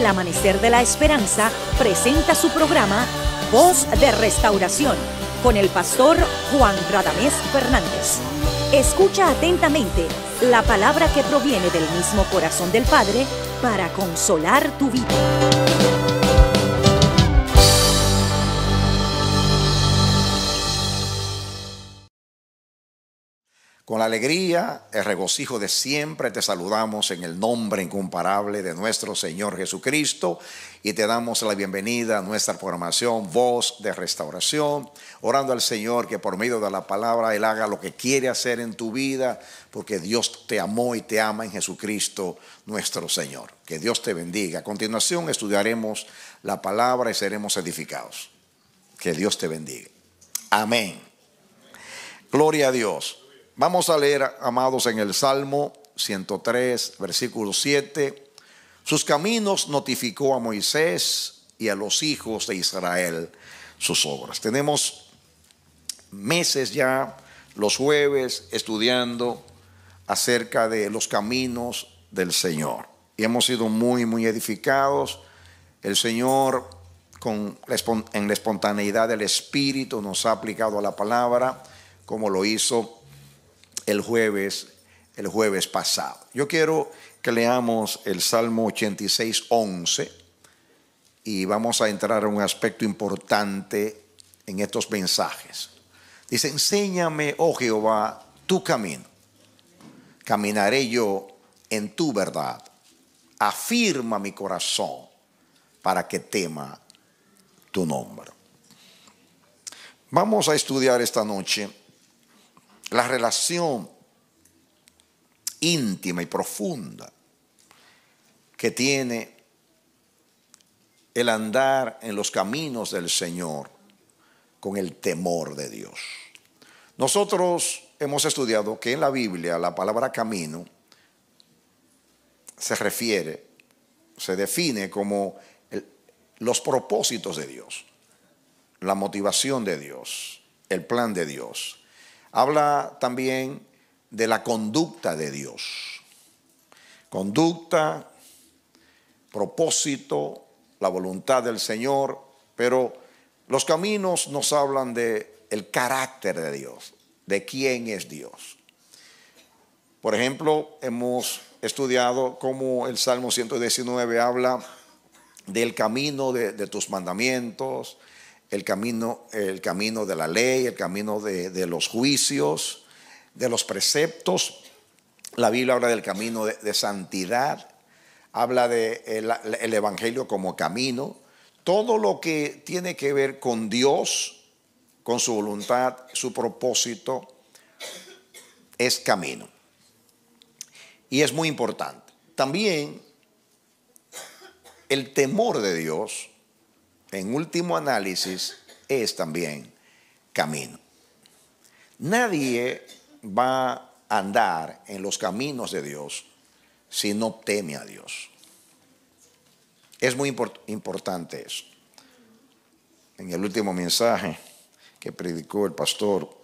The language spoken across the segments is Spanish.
El Amanecer de la Esperanza presenta su programa Voz de Restauración con el pastor Juan Radamés Fernández. Escucha atentamente la palabra que proviene del mismo corazón del Padre para consolar tu vida. Con la alegría, el regocijo de siempre te saludamos en el nombre incomparable de nuestro Señor Jesucristo y te damos la bienvenida a nuestra programación Voz de Restauración, orando al Señor que por medio de la palabra Él haga lo que quiere hacer en tu vida, porque Dios te amó y te ama en Jesucristo nuestro Señor. Que Dios te bendiga. A continuación estudiaremos la palabra y seremos edificados. Que Dios te bendiga. Amén. Gloria a Dios. Vamos a leer, amados, en el Salmo 103, versículo 7. Sus caminos notificó a Moisés y a los hijos de Israel sus obras. Tenemos meses ya, los jueves, estudiando acerca de los caminos del Señor. Y hemos sido muy, muy edificados. El Señor, con en la espontaneidad del Espíritu, nos ha aplicado a la palabra, como lo hizo el jueves, el jueves pasado. Yo quiero que leamos el Salmo 86, 11 y vamos a entrar a un aspecto importante en estos mensajes. Dice, enséñame, oh Jehová, tu camino. Caminaré yo en tu verdad. Afirma mi corazón para que tema tu nombre. Vamos a estudiar esta noche la relación íntima y profunda que tiene el andar en los caminos del Señor con el temor de Dios. Nosotros hemos estudiado que en la Biblia la palabra camino se refiere, se define como los propósitos de Dios, la motivación de Dios, el plan de Dios. Habla también de la conducta de Dios. Conducta, propósito, la voluntad del Señor, pero los caminos nos hablan de el carácter de Dios, de quién es Dios. Por ejemplo, hemos estudiado cómo el Salmo 119 habla del camino de tus mandamientos, el camino, el camino de la ley, el camino de, los juicios, de los preceptos. La Biblia habla del camino de, santidad, habla del de eh, el Evangelio como camino. Todo lo que tiene que ver con Dios, con su voluntad, su propósito, es camino. Y es muy importante. También el temor de Dios en último análisis, es también camino. Nadie va a andar en los caminos de Dios si no teme a Dios. Es muy importante eso. En el último mensaje que predicó el pastor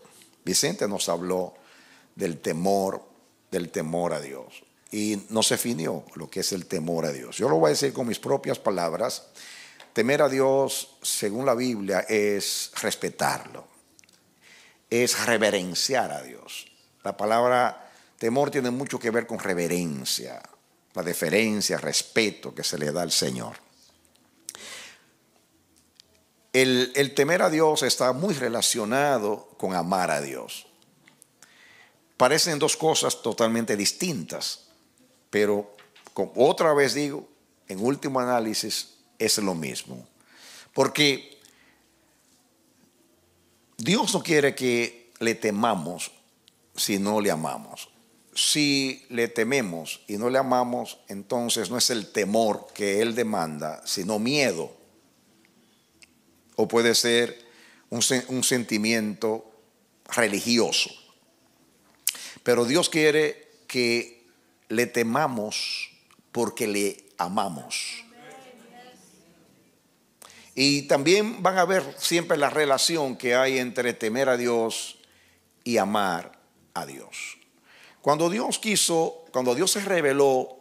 Vicente nos habló del temor, del temor a Dios. Y no se definió lo que es el temor a Dios. Yo lo voy a decir con mis propias palabras Temer a Dios, según la Biblia, es respetarlo, es reverenciar a Dios. La palabra temor tiene mucho que ver con reverencia, la deferencia, respeto que se le da al Señor. El, temer a Dios está muy relacionado con amar a Dios. Parecen dos cosas totalmente distintas, pero como otra vez digo, en último análisis, es lo mismo. Porque Dios no quiere que le temamos si no le amamos. Si le tememos y no le amamos, entonces no es el temor que Él demanda, sino miedo. O puede ser un, sentimiento religioso. Pero Dios quiere que le temamos porque le amamos. Y también van a ver siempre la relación que hay entre temer a Dios y amar a Dios. Cuando Dios quiso, cuando Dios se reveló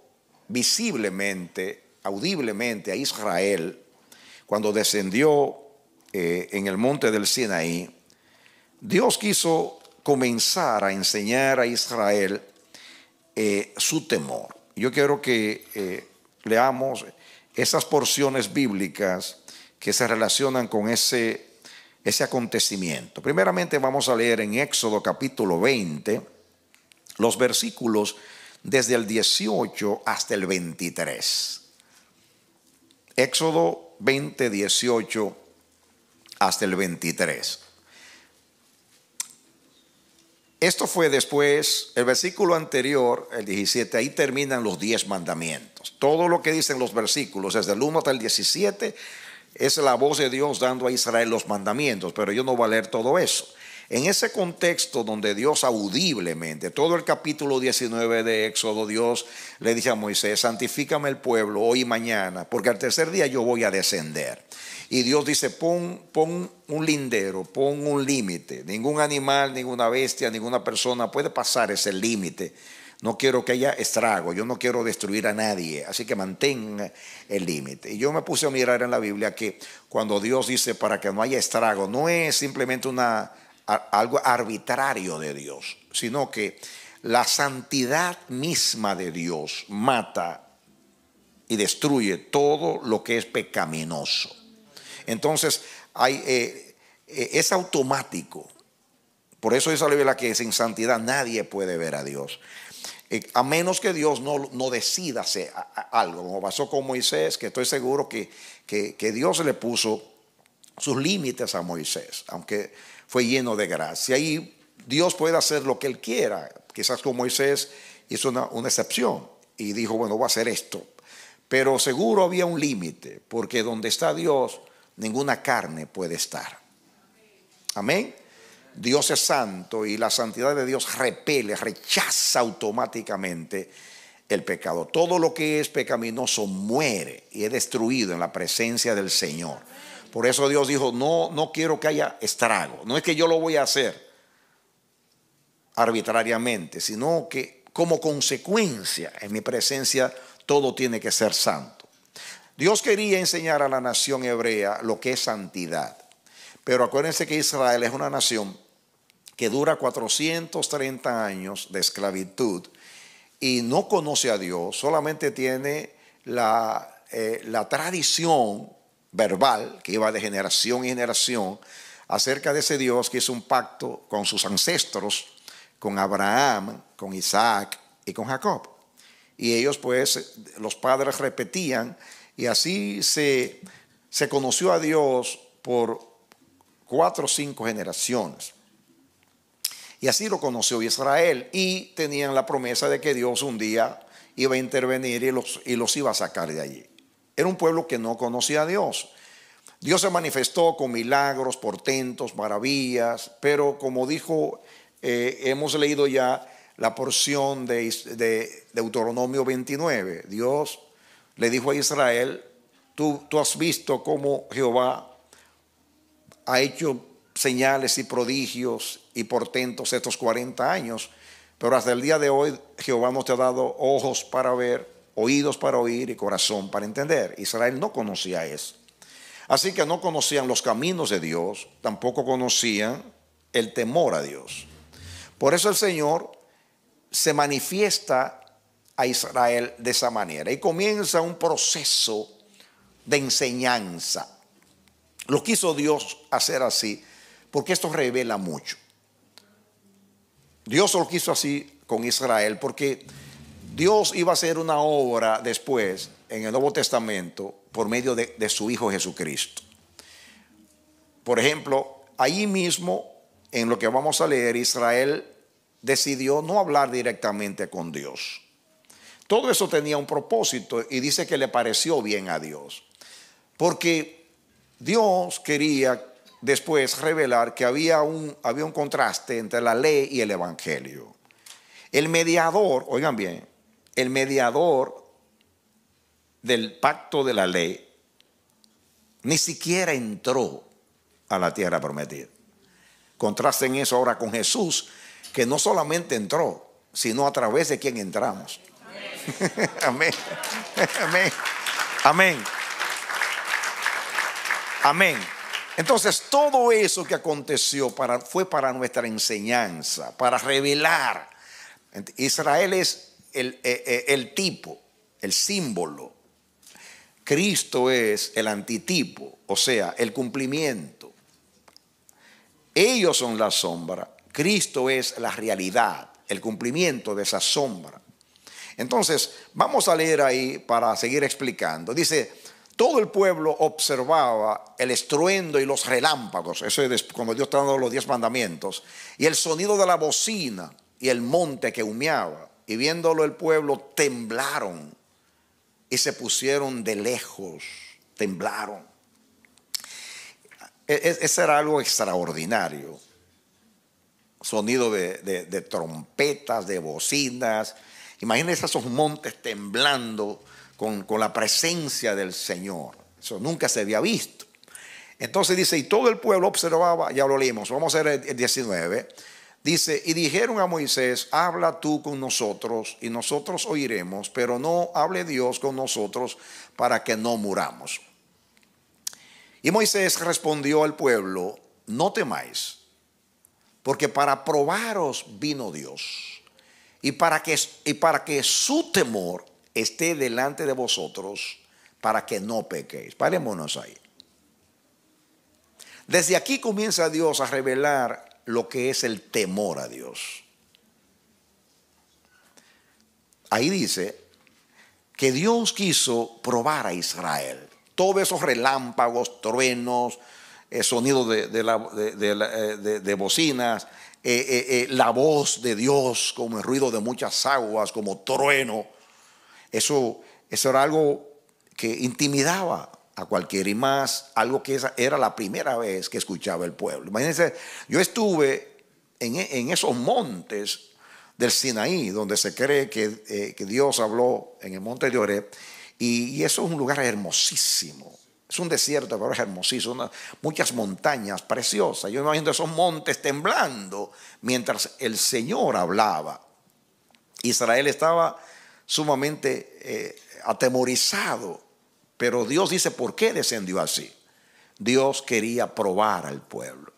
visiblemente, audiblemente a Israel, cuando descendió eh, en el monte del Sinaí, Dios quiso comenzar a enseñar a Israel eh, su temor. Yo quiero que eh, leamos esas porciones bíblicas que se relacionan con ese, ese acontecimiento. Primeramente vamos a leer en Éxodo capítulo 20 los versículos desde el 18 hasta el 23. Éxodo 20, 18 hasta el 23. Esto fue después, el versículo anterior, el 17, ahí terminan los 10 mandamientos. Todo lo que dicen los versículos, desde el 1 hasta el 17, es la voz de Dios dando a Israel los mandamientos, pero yo no voy a leer todo eso. En ese contexto donde Dios audiblemente, todo el capítulo 19 de Éxodo, Dios le dice a Moisés, santifícame el pueblo hoy y mañana, porque al tercer día yo voy a descender. Y Dios dice, pon, un lindero, pon un límite. Ningún animal, ninguna bestia, ninguna persona puede pasar ese límite no quiero que haya estrago, yo no quiero destruir a nadie, así que mantén el límite. Y yo me puse a mirar en la Biblia que cuando Dios dice para que no haya estrago, no es simplemente una, algo arbitrario de Dios, sino que la santidad misma de Dios mata y destruye todo lo que es pecaminoso. Entonces, hay, eh, eh, es automático. Por eso dice la Biblia que sin santidad nadie puede ver a Dios. Eh, a menos que Dios no, decida hacer algo, como pasó con Moisés, que estoy seguro que, Dios le puso sus límites a Moisés, aunque fue lleno de gracia. Y Dios puede hacer lo que Él quiera. Quizás con Moisés hizo una, una excepción y dijo, bueno, voy a hacer esto. Pero seguro había un límite, porque donde está Dios, ninguna carne puede estar. Amén. Dios es santo y la santidad de Dios repele, rechaza automáticamente el pecado. Todo lo que es pecaminoso muere y es destruido en la presencia del Señor. Por eso Dios dijo, no, no quiero que haya estrago. No es que yo lo voy a hacer arbitrariamente, sino que como consecuencia en mi presencia todo tiene que ser santo. Dios quería enseñar a la nación hebrea lo que es santidad. Pero acuérdense que Israel es una nación que dura 430 años de esclavitud y no conoce a Dios, solamente tiene eh, la, tradición verbal que iba de generación en generación acerca de ese Dios que hizo un pacto con sus ancestros, con Abraham, con Isaac y con Jacob. Y ellos pues, los padres repetían y así se, se conoció a Dios por cuatro o cinco generaciones. Y así lo conoció Israel. Y tenían la promesa de que Dios un día iba a intervenir y los, y los iba a sacar de allí. Era un pueblo que no conocía a Dios. Dios se manifestó con milagros, portentos, maravillas, pero como dijo, eh, hemos leído ya la porción de, Deuteronomio 29. Dios le dijo a Israel, tú, tú has visto cómo Jehová ha hecho señales y prodigios y portentos estos 40 años, pero hasta el día de hoy Jehová nos te ha dado ojos para ver, oídos para oír y corazón para entender. Israel no conocía eso. Así que no conocían los caminos de Dios, tampoco conocían el temor a Dios. Por eso el Señor se manifiesta a Israel de esa manera y comienza un proceso de enseñanza. Lo quiso Dios hacer así porque esto revela mucho. Dios lo quiso así con Israel porque Dios iba a hacer una obra después en el Nuevo Testamento por medio de, su Hijo Jesucristo. Por ejemplo, ahí mismo, en lo que vamos a leer, Israel decidió no hablar directamente con Dios. Todo eso tenía un propósito y dice que le pareció bien a Dios. Porque Dios quería después revelar que había un, había un contraste entre la ley y el Evangelio. El mediador, oigan bien, el mediador del pacto de la ley ni siquiera entró a la tierra prometida. Contrasten eso ahora con Jesús, que no solamente entró, sino a través de quien entramos. Amén. Amén. Amén. Amén. Entonces todo eso que aconteció fue para nuestra enseñanza, para revelar. Israel es eh, eh, el, tipo, el símbolo. Cristo es el antitipo, o sea, el cumplimiento. Ellos son la sombra, Cristo es la realidad, el cumplimiento de esa sombra. Entonces, vamos a leer ahí para seguir explicando. Dice, todo el pueblo observaba el estruendo y los relámpagos, eso es cuando Dios está dando los diez mandamientos, y el sonido de la bocina y el monte que humeaba. Y viéndolo el pueblo, temblaron y se pusieron de lejos, temblaron. E-, e-, ese era algo extraordinario. Sonido de, de trompetas, de bocinas. Imagínense esos montes temblando con, la presencia del Señor. Eso nunca se había visto. Entonces dice, y todo el pueblo observaba, ya lo leímos, vamos a ver el 19. Dice, y dijeron a Moisés, habla tú con nosotros y nosotros oiremos, pero no hable Dios con nosotros para que no muramos. Y Moisés respondió al pueblo, no temáis, porque para probaros vino Dios y para que, y para que su temor esté delante de vosotros para que no pequéis. Parémonos ahí. Desde aquí comienza Dios a revelar lo que es el temor a Dios. Ahí dice que Dios quiso probar a Israel. Todos esos relámpagos, truenos, eh, sonidos de, eh, de, de, bocinas, eh, la voz de Dios como el ruido de muchas aguas, como trueno. Eso, eso era algo que intimidaba a cualquiera y más algo que era la primera vez que escuchaba el pueblo. Imagínense, yo estuve en, e, esos montes del Sinaí, donde se cree que, eh, Dios habló en el monte de Oreb, y, eso es un lugar hermosísimo. Es un desierto, pero es hermosísimo. muchas montañas preciosas. Yo me imagino esos montes temblando mientras el Señor hablaba. Israel estaba sumamente eh, atemorizado. Pero Dios dice, ¿por qué descendió así? Dios quería probar al pueblo.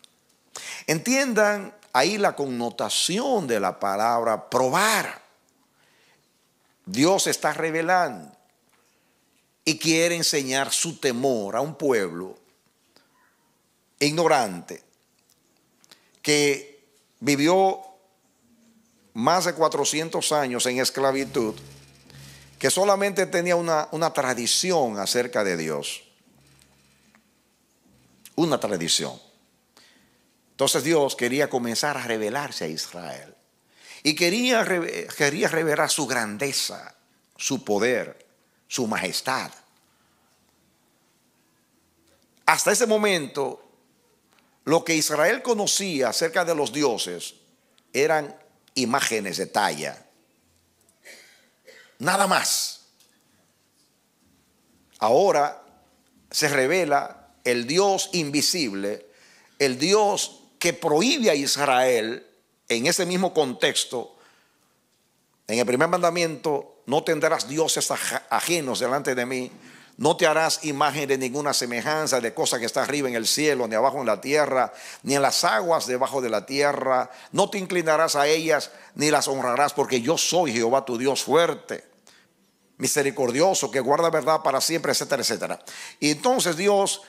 Entiendan ahí la connotación de la palabra probar. Dios está revelando y quiere enseñar su temor a un pueblo ignorante que vivió más de 400 años en esclavitud que solamente tenía una, tradición acerca de Dios. Una tradición. Entonces Dios quería comenzar a revelarse a Israel. Y quería, quería revelar su grandeza, su poder, su majestad. Hasta ese momento, lo que Israel conocía acerca de los dioses eran imágenes de talla, nada más. Ahora se revela el Dios invisible, el Dios que prohíbe a Israel en ese mismo contexto, en el primer mandamiento, no tendrás dioses ajenos delante de mí, no te harás imagen de ninguna semejanza de cosa que está arriba en el cielo, ni abajo en la tierra, ni en las aguas debajo de la tierra. No te inclinarás a ellas, ni las honrarás, porque yo soy Jehová tu Dios fuerte, misericordioso, que guarda verdad para siempre, etcétera, etcétera. Y entonces Dios,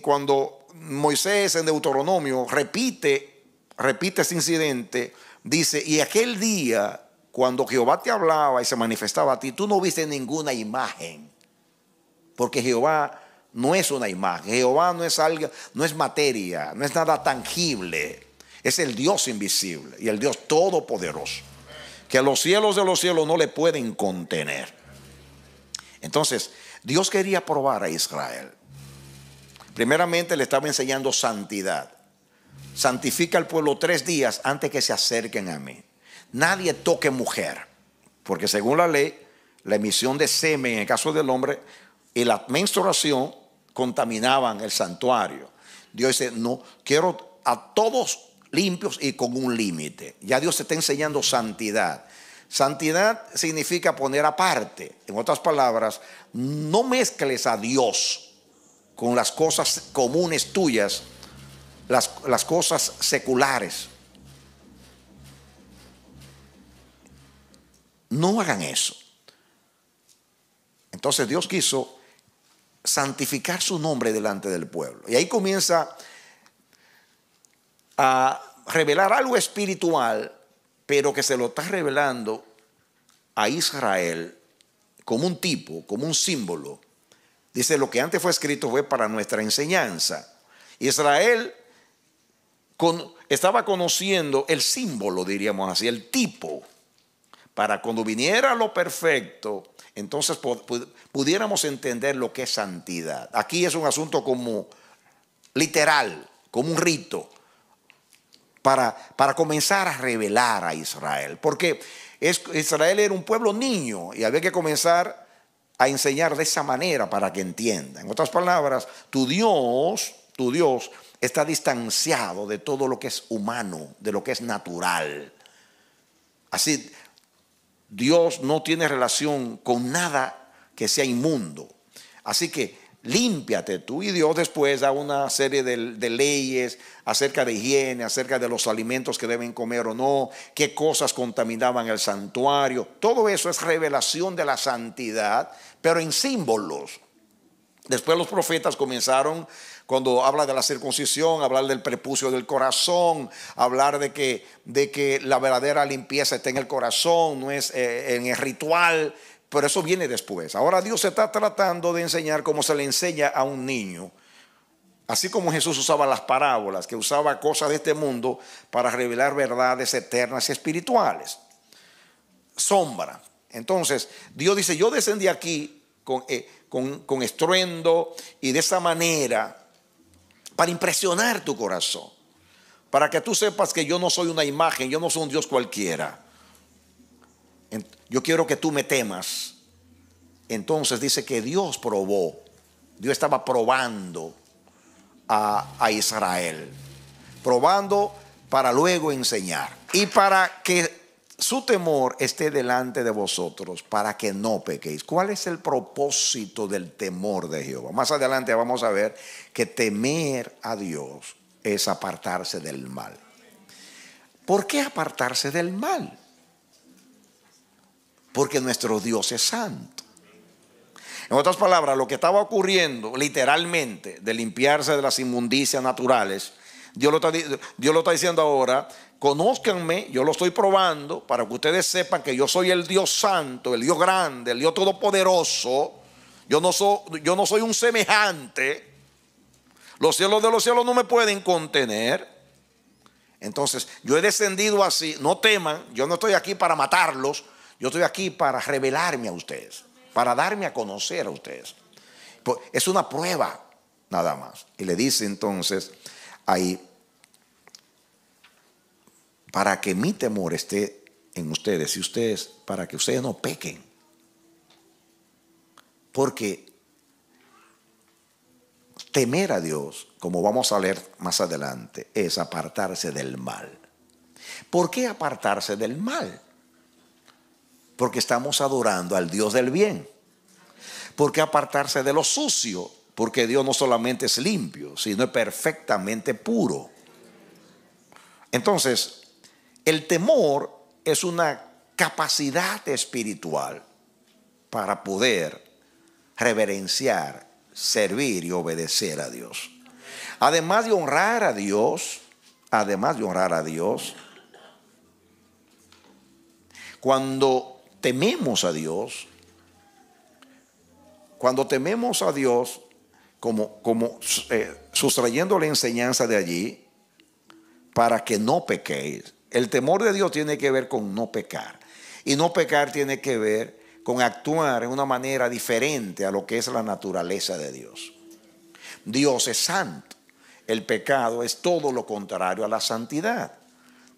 cuando Moisés en Deuteronomio repite, repite este incidente, dice, y aquel día, cuando Jehová te hablaba y se manifestaba a ti, tú no viste ninguna imagen, porque Jehová no es una imagen, Jehová no es algo, no es materia, no es nada tangible, es el Dios invisible y el Dios todopoderoso que los cielos de los cielos no le pueden contener. Entonces, Dios quería probar a Israel. Primeramente le estaba enseñando santidad. Santifica al pueblo tres días antes que se acerquen a mí. Nadie toque mujer, porque según la ley, la emisión de semen en el caso del hombre y la menstruación contaminaban el santuario. Dios dice, no, quiero a todos limpios y con un límite. Ya Dios está enseñando santidad. Santidad significa poner aparte. En otras palabras, no mezcles a Dios con las cosas comunes tuyas, las, cosas seculares. No hagan eso. Entonces Dios quiso santificar su nombre delante del pueblo. Y ahí comienza a revelar algo espiritual pero que se lo está revelando a Israel como un tipo, como un símbolo. Dice, lo que antes fue escrito fue para nuestra enseñanza. Israel estaba conociendo el símbolo, diríamos así, el tipo, para cuando viniera lo perfecto, entonces pudiéramos entender lo que es santidad. Aquí es un asunto como literal, como un rito, para, comenzar a revelar a Israel. Porque Israel era un pueblo niño y había que comenzar a enseñar de esa manera para que entienda. En otras palabras, tu Dios, tu Dios está distanciado de todo lo que es humano, de lo que es natural. Así, Dios no tiene relación con nada que sea inmundo. Así que límpiate tú. Y Dios después da una serie de, leyes acerca de higiene, acerca de los alimentos que deben comer o no, qué cosas contaminaban el santuario. Todo eso es revelación de la santidad, pero en símbolos. Después los profetas comenzaron, cuando habla de la circuncisión, hablar del prepucio del corazón, hablar de que, de que la verdadera limpieza está en el corazón, no es eh, en el ritual, pero eso viene después. Ahora Dios se está tratando de enseñar como se le enseña a un niño. Así como Jesús usaba las parábolas, que usaba cosas de este mundo para revelar verdades eternas y espirituales. Sombra. Entonces, Dios dice, yo descendí aquí con, eh, con estruendo y de esa manera para impresionar tu corazón, para que tú sepas que yo no soy una imagen, yo no soy un Dios cualquiera. Yo quiero que tú me temas. Entonces dice que Dios probó. Dios estaba probando a, Israel. Probando para luego enseñar. Y para que su temor esté delante de vosotros, para que no pequéis. ¿Cuál es el propósito del temor de Jehová? Más adelante vamos a ver que temer a Dios es apartarse del mal. ¿Por qué apartarse del mal? porque nuestro Dios es santo. En otras palabras, lo que estaba ocurriendo literalmente de limpiarse de las inmundicias naturales, Dios lo, está, diciendo ahora, conózcanme, yo lo estoy probando para que ustedes sepan que yo soy el Dios santo, el Dios grande, el Dios todopoderoso, yo no, yo no soy un semejante, los cielos de los cielos no me pueden contener. Entonces, yo he descendido así, no teman, yo no estoy aquí para matarlos, yo estoy aquí para revelarme a ustedes, para darme a conocer a ustedes. Pues, es una prueba, nada más. Y le dice entonces ahí, para que mi temor esté en ustedes y ustedes, para que ustedes no pequen. Porque temer a Dios, como vamos a leer más adelante, es apartarse del mal. ¿Por qué apartarse del mal? Porque estamos adorando al Dios del bien. Porque apartarse de lo sucio? Porque Dios no solamente es limpio, sino es perfectamente puro. Entonces, el temor es una capacidad espiritual para poder reverenciar, servir y obedecer a Dios. Además de honrar a Dios, además de honrar a Dios, cuando tememos a Dios, cuando tememos a Dios, como, como eh, sustrayendo la enseñanza de allí, para que no pequéis. El temor de Dios tiene que ver con no pecar. Y no pecar tiene que ver con actuar en una manera diferente a lo que es la naturaleza de Dios. Dios es santo. El pecado es todo lo contrario a la santidad.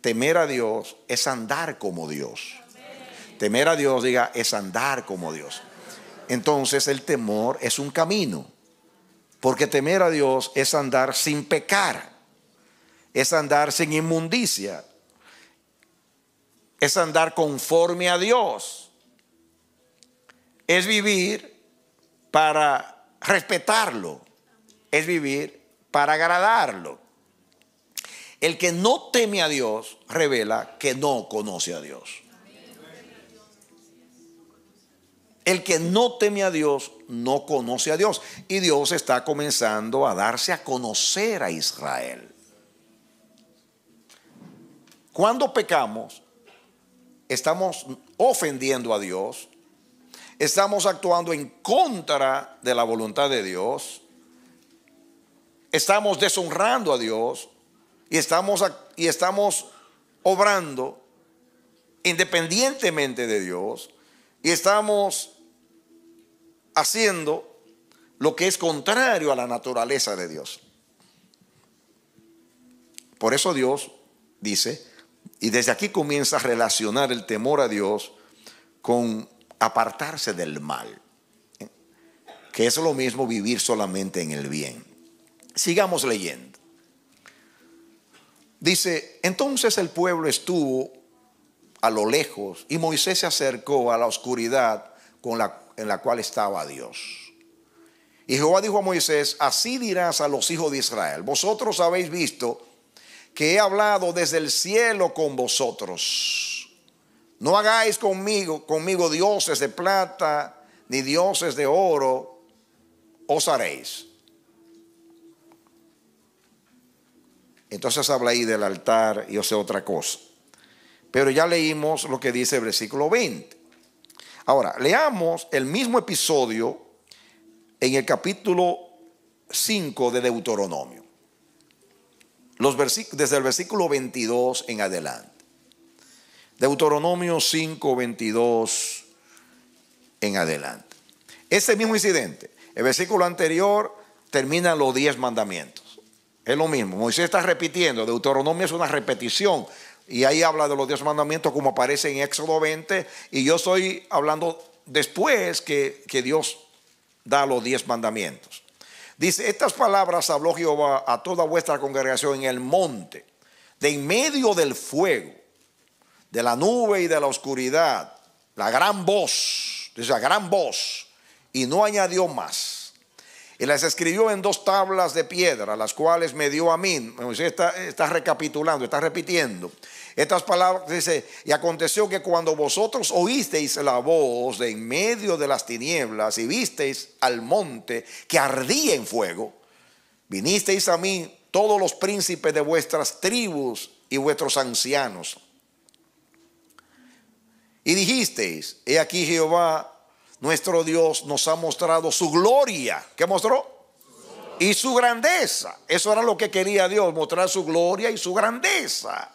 Temer a Dios es andar como Dios. Temer a Dios, diga, es andar como Dios. Entonces el temor es un camino, porque temer a Dios es andar sin pecar, es andar sin inmundicia, es andar conforme a Dios, es vivir para respetarlo, es vivir para agradarlo. El que no teme a Dios revela que no conoce a Dios. El que no teme a Dios no conoce a Dios. Y Dios está comenzando a darse a conocer a Israel. Cuando pecamos, estamos ofendiendo a Dios, estamos actuando en contra de la voluntad de Dios, estamos deshonrando a Dios y estamos, y estamos obrando independientemente de Dios y estamos haciendo lo que es contrario a la naturaleza de Dios. Por eso Dios dice, y desde aquí comienza a relacionar el temor a Dios con apartarse del mal, que es lo mismo vivir solamente en el bien. Sigamos leyendo. Dice, entonces el pueblo estuvo a lo lejos y Moisés se acercó a la oscuridad con la en la cual estaba Dios. Y Jehová dijo a Moisés, así dirás a los hijos de Israel, vosotros habéis visto que he hablado desde el cielo con vosotros. No hagáis conmigo, conmigo dioses de plata, ni dioses de oro, os haréis. Entonces habla ahí del altar y os sea otra cosa. Pero ya leímos lo que dice el versículo 20. Ahora, leamos el mismo episodio en el capítulo 5 de Deuteronomio. Los desde el versículo 22 en adelante. Deuteronomio 5, 22 en adelante. Ese mismo incidente, el versículo anterior termina los 10 mandamientos. Es lo mismo, Moisés está repitiendo, Deuteronomio es una repetición y ahí habla de los diez mandamientos como aparece en Éxodo 20. Y yo estoy hablando después que, Dios da los diez mandamientos. Dice, estas palabras habló Jehová a toda vuestra congregación en el monte, de en medio del fuego, de la nube y de la oscuridad, la gran voz, dice la gran voz, y no añadió más. Y las escribió en dos tablas de piedra, las cuales me dio a mí. está, está recapitulando, está repitiendo. Estas palabras dice, y aconteció que cuando vosotros oísteis la voz de en medio de las tinieblas y visteis al monte que ardía en fuego, vinisteis a mí todos los príncipes de vuestras tribus y vuestros ancianos. Y dijisteis, he aquí Jehová, nuestro Dios, nos ha mostrado su gloria. ¿Qué mostró? y su grandeza. Eso era lo que quería Dios, mostrar su gloria y su grandeza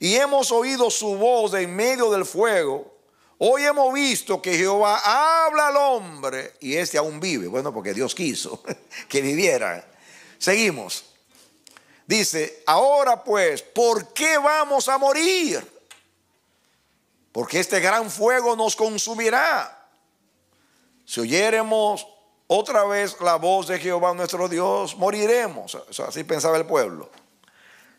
y hemos oído su voz en medio del fuego, hoy hemos visto que Jehová habla al hombre y este aún vive. Bueno, porque Dios quiso que viviera. Seguimos. Dice, ahora pues, ¿por qué vamos a morir? Porque este gran fuego nos consumirá. Si oyéremos otra vez la voz de Jehová nuestro Dios, moriremos. así pensaba el pueblo.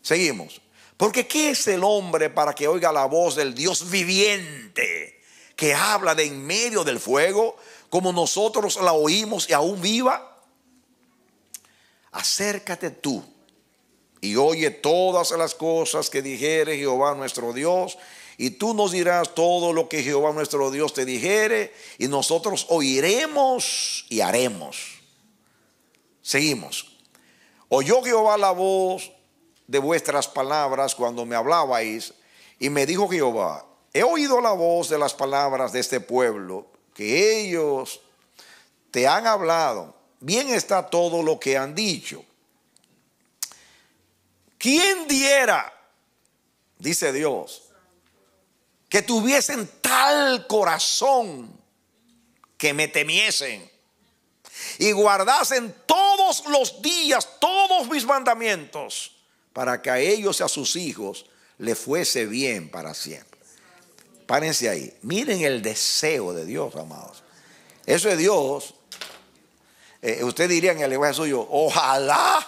Seguimos. Porque ¿qué es el hombre para que oiga la voz del Dios viviente que habla de en medio del fuego, como nosotros la oímos y aún viva? Acércate tú y oye todas las cosas que dijere Jehová nuestro Dios, y tú nos dirás todo lo que Jehová nuestro Dios te dijere, y nosotros oiremos y haremos. Seguimos. Oyó Jehová la voz de vuestras palabras cuando me hablabais. Y me dijo Jehová, he oído la voz de las palabras de este pueblo, que ellos te han hablado. Bien está todo lo que han dicho. ¿Quién diera, dice Dios, que tuviesen tal corazón que me temiesen y guardasen todos los días todos mis mandamientos para que a ellos y a sus hijos le fuese bien para siempre. Párense ahí. Miren el deseo de Dios, amados. Eso es Dios. Eh, usted diría en el lenguaje suyo, ojalá,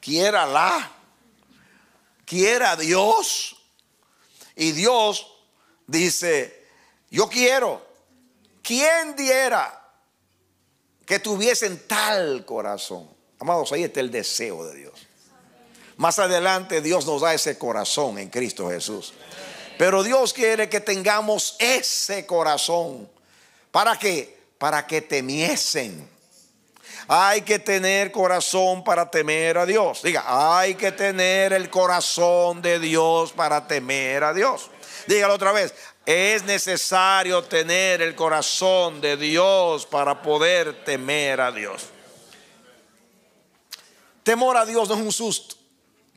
quiera quiérala, quiera Dios. Y Dios dice, yo quiero. ¿Quién diera que tuviesen tal corazón? Amados, ahí está el deseo de Dios. Más adelante Dios nos da ese corazón en Cristo Jesús. Pero Dios quiere que tengamos ese corazón. ¿Para qué? Para que temiesen. Hay que tener corazón para temer a Dios. Diga, hay que tener el corazón de Dios para temer a Dios. Dígalo otra vez. Es necesario tener el corazón de Dios para poder temer a Dios. Temor a Dios no es un susto,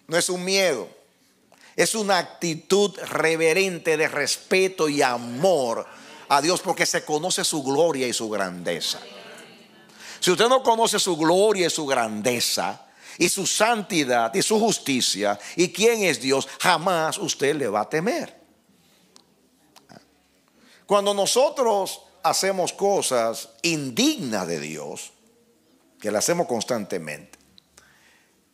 no es un miedo. Es una actitud reverente de respeto y amor a Dios porque se conoce su gloria y su grandeza. Si usted no conoce su gloria y su grandeza y su santidad y su justicia y quién es Dios, jamás usted le va a temer. Cuando nosotros hacemos cosas indignas de Dios, que las hacemos constantemente,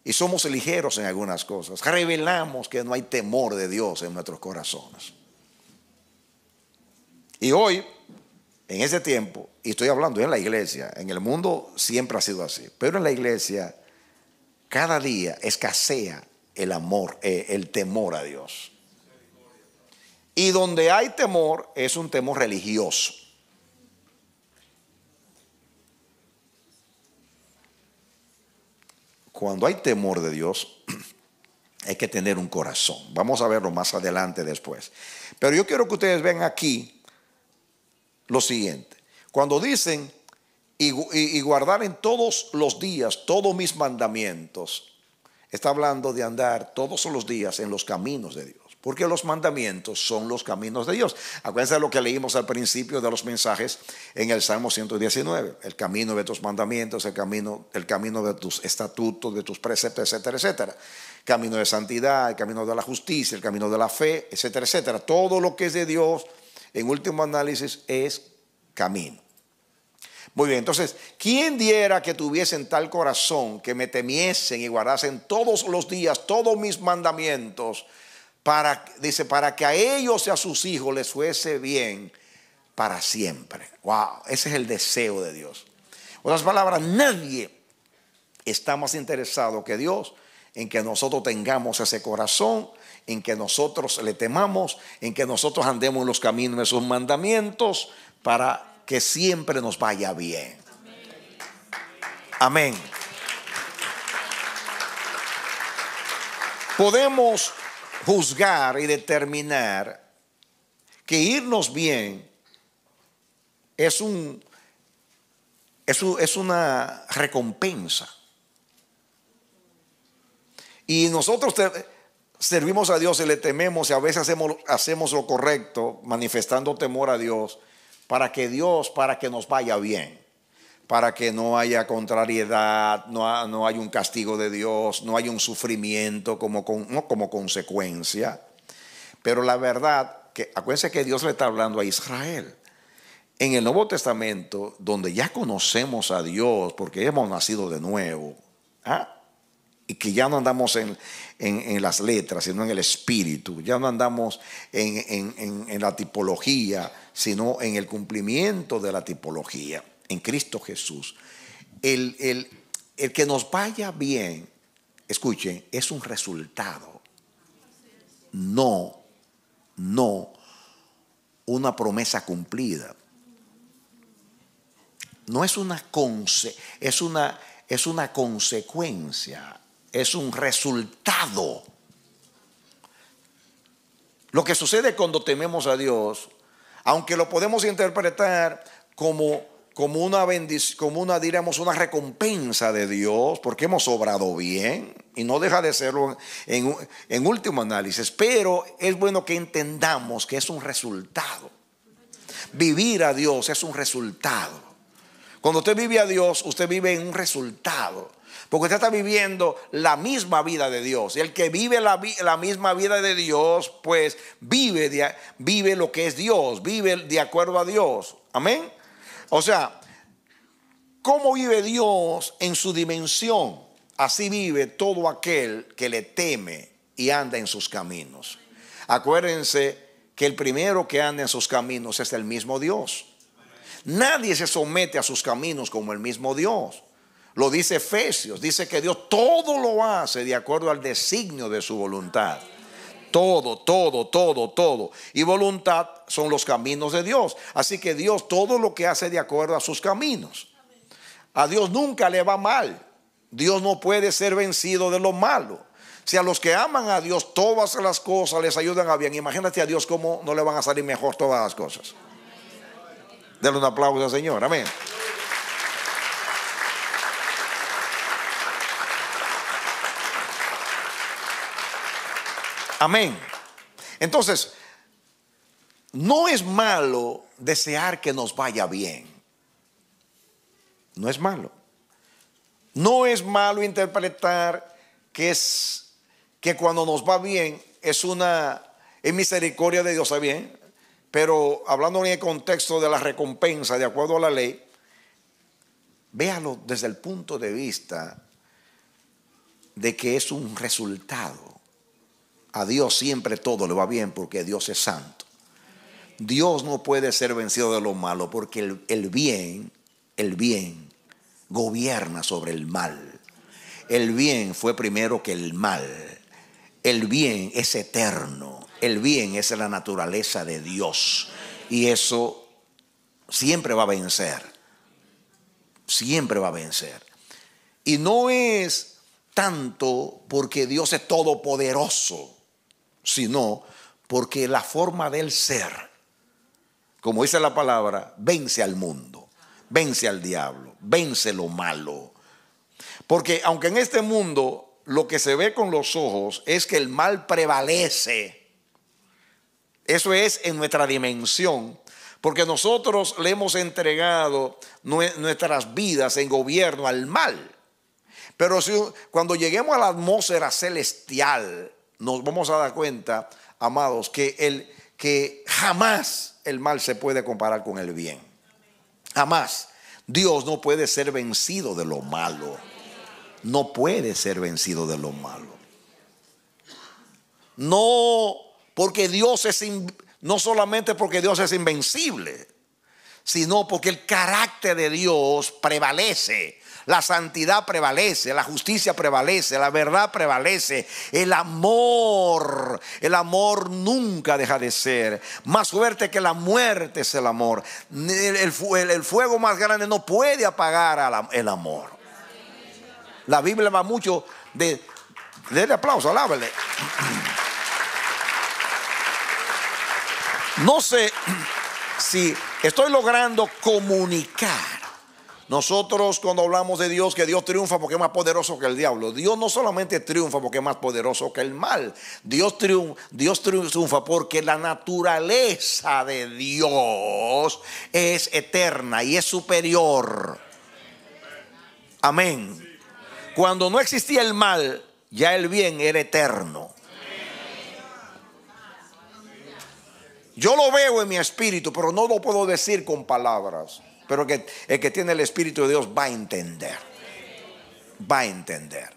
y somos ligeros en algunas cosas. Revelamos que no hay temor de Dios en nuestros corazones. Y hoy, en ese tiempo, y estoy hablando en la iglesia, en el mundo siempre ha sido así, pero en la iglesia cada día escasea el amor, eh, el temor a Dios. Y donde hay temor es un temor religioso. cuando hay temor de Dios, hay que tener un corazón. Vamos a verlo más adelante después. Pero yo quiero que ustedes vean aquí lo siguiente. Cuando dicen, y, guardar en todos los días todos mis mandamientos, está hablando de andar todos los días en los caminos de Dios porque los mandamientos son los caminos de Dios. Acuérdense de lo que leímos al principio de los mensajes en el Salmo 119, el camino de tus mandamientos, el camino, camino de tus estatutos, de tus preceptos, etcétera, etcétera. Camino de santidad, el camino de la justicia, el camino de la fe, etcétera, etcétera. Todo lo que es de Dios, en último análisis, es camino. Muy bien, entonces, ¿quién diera que tuviesen tal corazón que me temiesen y guardasen todos los días todos mis mandamientos? dice, para que a ellos y a sus hijos les fuese bien para siempre. Wow, ese es el deseo de Dios. Otras palabras, nadie está más interesado que Dios en que nosotros tengamos ese corazón, en que nosotros le temamos, en que nosotros andemos en los caminos de sus mandamientos para que siempre nos vaya bien. Amén. Podemos juzgar y determinar que irnos bien es, un, es, es una recompensa. Y nosotros servimos a Dios y le tememos y a veces hacemos, hacemos lo correcto, manifestando temor a Dios, para que Dios, para que nos vaya bien para que no haya contrariedad, no, no haya un castigo de Dios, no haya un sufrimiento como, como consecuencia. Pero la verdad, que acuérdense que Dios le está hablando a Israel. En el Nuevo Testamento, donde ya conocemos a Dios, porque hemos nacido de nuevo, ¿ah? y que ya no andamos en, las letras, sino en el espíritu, ya no andamos en, en la tipología, sino en el cumplimiento de la tipología en Cristo Jesús. El, que nos vaya bien, escuchen, es un resultado. No, no una promesa cumplida. No es una, es una, es una consecuencia, es un resultado. Lo que sucede cuando tememos a Dios, aunque lo podemos interpretar como como una bendición, como una, diríamos, una recompensa de Dios, porque hemos obrado bien y no deja de serlo en, último análisis. Pero es bueno que entendamos que es un resultado. Vivir a Dios es un resultado. Cuando usted vive a Dios, usted vive en un resultado. Porque usted está viviendo la misma vida de Dios. Y el que vive la, la misma vida de Dios, pues vive, vive lo que es Dios, vive de acuerdo a Dios. Amén. O sea, ¿cómo vive Dios en su dimensión? Así vive todo aquel que le teme y anda en sus caminos. Acuérdense que el primero que anda en sus caminos es el mismo Dios. Nadie se somete a sus caminos como el mismo Dios. Lo dice Efesios, dice que Dios todo lo hace de acuerdo al designio de su voluntad. Todo, todo, todo, todo. Y voluntad son los caminos de Dios. Así que Dios todo lo que hace de acuerdo a sus caminos. A Dios nunca le va mal. Dios no puede ser vencido de lo malo. Si a los que aman a Dios todas las cosas les ayudan a bien, imagínate a Dios cómo no le van a salir mejor todas las cosas. Denle un aplauso al Señor. Amén. Amén. Entonces, no es malo desear que nos vaya bien. No es malo. No es malo interpretar que es que cuando nos va bien es una es misericordia de Dios, bien? Pero hablando en el contexto de la recompensa de acuerdo a la ley, véalo desde el punto de vista de que es un resultado a Dios siempre todo le va bien porque Dios es santo. Dios no puede ser vencido de lo malo porque el, bien, el bien gobierna sobre el mal. El bien fue primero que el mal. El bien es eterno. El bien es la naturaleza de Dios. Y eso siempre va a vencer. Siempre va a vencer. Y no es tanto porque Dios es todopoderoso sino porque la forma del ser, como dice la palabra, vence al mundo, vence al diablo, vence lo malo. Porque aunque en este mundo lo que se ve con los ojos es que el mal prevalece, eso es en nuestra dimensión, porque nosotros le hemos entregado nuestras vidas en gobierno al mal. Pero si, cuando lleguemos a la atmósfera celestial, nos vamos a dar cuenta, amados, que, el, que jamás el mal se puede comparar con el bien. Jamás. Dios no puede ser vencido de lo malo. No puede ser vencido de lo malo. No porque Dios es no solamente porque Dios es invencible, sino porque el carácter de Dios prevalece la santidad prevalece, la justicia prevalece, la verdad prevalece, el amor, el amor nunca deja de ser. Más fuerte que la muerte es el amor. El, fuego más grande no puede apagar el amor. La Biblia va mucho de... De aplauso, alábele. No sé si estoy logrando comunicar nosotros cuando hablamos de Dios, que Dios triunfa porque es más poderoso que el diablo. Dios no solamente triunfa porque es más poderoso que el mal. Dios, triunfa, Dios triunfa porque la naturaleza de Dios es eterna y es superior. Amén. Cuando no existía el mal, ya el bien era eterno. Yo lo veo en mi espíritu, pero no lo puedo decir con palabras. Pero que, el que tiene el Espíritu de Dios va a entender. Va a entender.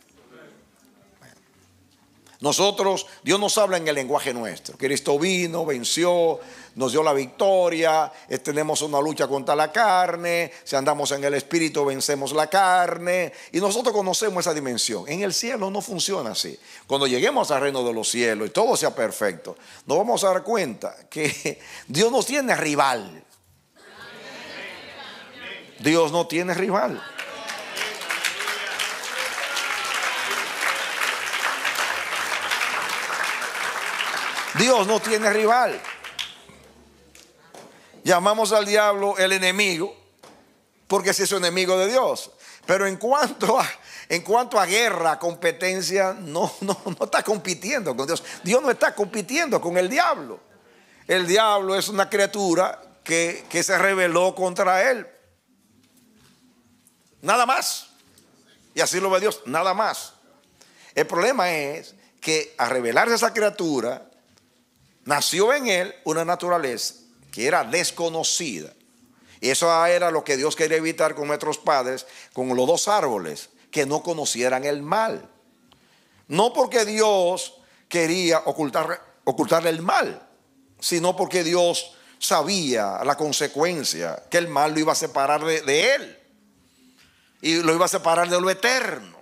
Nosotros, Dios nos habla en el lenguaje nuestro. Cristo vino, venció, nos dio la victoria, eh, tenemos una lucha contra la carne, si andamos en el Espíritu vencemos la carne. Y nosotros conocemos esa dimensión. En el cielo no funciona así. Cuando lleguemos al reino de los cielos y todo sea perfecto, nos vamos a dar cuenta que Dios no tiene rival. Dios no tiene rival. Dios no tiene rival. Llamamos al diablo el enemigo porque es un enemigo de Dios. Pero en cuanto a, en cuanto a guerra, competencia, no, no, no está compitiendo con Dios. Dios no está compitiendo con el diablo. El diablo es una criatura que, que se rebeló contra él. Nada más. Y así lo ve Dios, nada más. El problema es que al revelarse esa criatura, nació en él una naturaleza que era desconocida. Y eso era lo que Dios quería evitar con nuestros padres, con los dos árboles, que no conocieran el mal. No porque Dios quería ocultar, ocultar el mal, sino porque Dios sabía la consecuencia, que el mal lo iba a separar de, de él y lo iba a separar de lo eterno,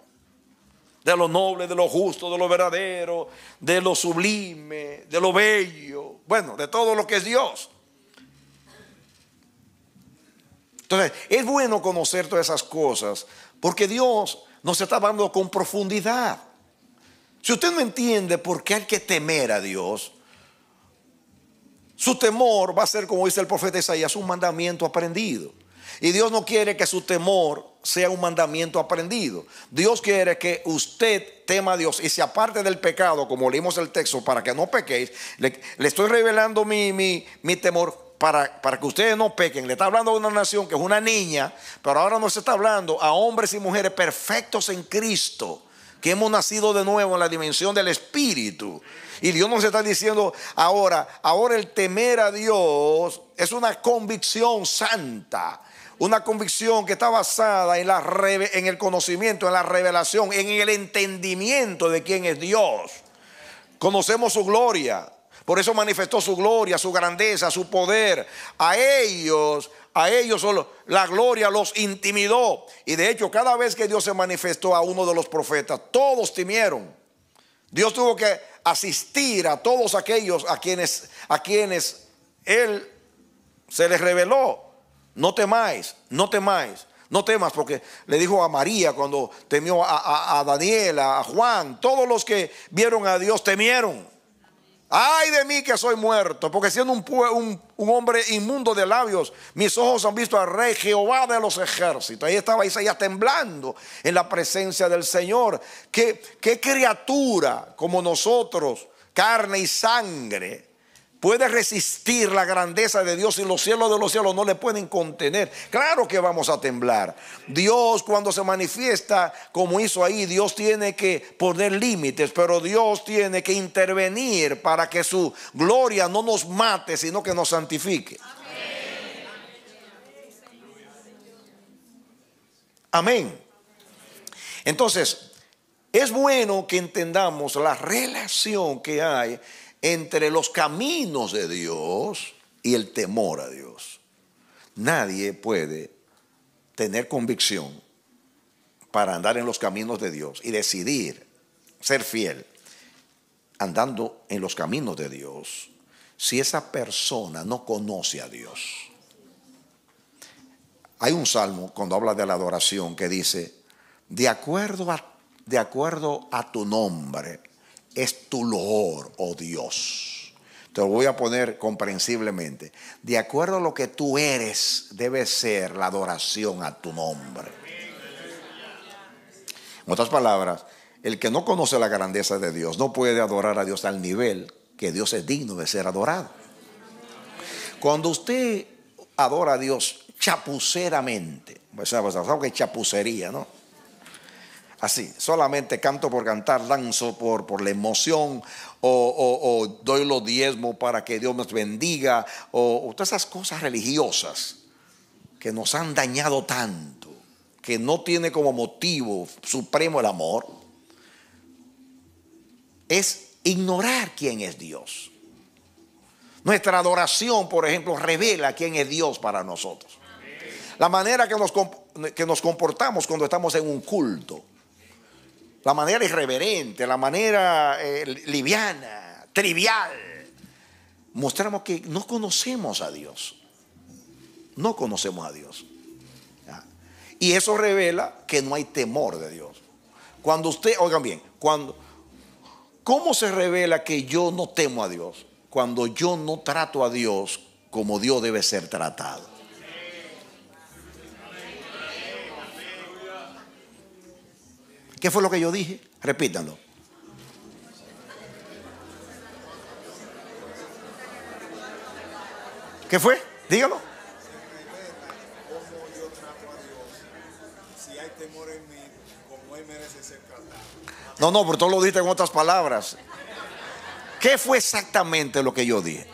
de lo noble, de lo justo, de lo verdadero, de lo sublime, de lo bello, bueno, de todo lo que es Dios. Entonces, es bueno conocer todas esas cosas, porque Dios nos está hablando con profundidad. Si usted no entiende por qué hay que temer a Dios, su temor va a ser, como dice el profeta Isaías, un mandamiento aprendido. Y Dios no quiere que su temor sea un mandamiento aprendido. Dios quiere que usted tema a Dios y se aparte del pecado, como leímos el texto, para que no pequéis. Le, estoy revelando mi, mi, temor para, para, que ustedes no pequen. Le está hablando a una nación que es una niña, pero ahora nos está hablando a hombres y mujeres perfectos en Cristo, que hemos nacido de nuevo en la dimensión del Espíritu. Y Dios nos está diciendo ahora, ahora el temer a Dios es una convicción santa una convicción que está basada en, el conocimiento, en la revelación, en el entendimiento de quién es Dios. Conocemos su gloria. Por eso manifestó su gloria, su grandeza, su poder. A ellos, a ellos solo, la gloria los intimidó. Y de hecho, cada vez que Dios se manifestó a uno de los profetas, todos temieron. Dios tuvo que asistir a todos aquellos a quienes, a quienes Él se les reveló no temáis, no temáis, no temas, porque le dijo a María cuando temió a, a, a Daniel, a Juan, todos los que vieron a Dios temieron. Ay de mí que soy muerto, porque siendo un, un, hombre inmundo de labios, mis ojos han visto al rey Jehová de los ejércitos. Ahí estaba Isaías temblando en la presencia del Señor. qué criatura como nosotros, carne y sangre, puede resistir la grandeza de Dios y los cielos de los cielos no le pueden contener. Claro que vamos a temblar. Dios cuando se manifiesta como hizo ahí, Dios tiene que poner límites, pero Dios tiene que intervenir para que su gloria no nos mate, sino que nos santifique. Amén. Entonces, es bueno que entendamos la relación que hay entre los caminos de Dios y el temor a Dios. Nadie puede tener convicción para andar en los caminos de Dios y decidir ser fiel andando en los caminos de Dios si esa persona no conoce a Dios. Hay un salmo cuando habla de la adoración que dice, de acuerdo a, de acuerdo a tu nombre, es tu loor, oh Dios. Te lo voy a poner comprensiblemente. De acuerdo a lo que tú eres, debe ser la adoración a tu nombre. En otras palabras, el que no conoce la grandeza de Dios no puede adorar a Dios al nivel que Dios es digno de ser adorado. Cuando usted adora a Dios chapuceramente, pues, ¿sabes? chapucería, ¿no? así. Solamente canto por cantar, danzo por, la emoción, o, doy los diezmos para que Dios nos bendiga, o, todas esas cosas religiosas que nos han dañado tanto, que no tiene como motivo supremo el amor, es ignorar quién es Dios. Nuestra adoración, por ejemplo, revela quién es Dios para nosotros. La manera que nos, que nos comportamos cuando estamos en un culto la manera irreverente, la manera eh, liviana, trivial, mostramos que no conocemos a Dios. No conocemos a Dios. Y eso revela que no hay temor de Dios. Cuando usted, oigan bien, cuando, ¿cómo se revela que yo no temo a Dios? Cuando yo no trato a Dios como Dios debe ser tratado. ¿Qué fue lo que yo dije? Repítanlo. ¿Qué fue? Dígalo. No, no, pero tú lo diste en otras palabras. ¿Qué fue exactamente lo que yo dije?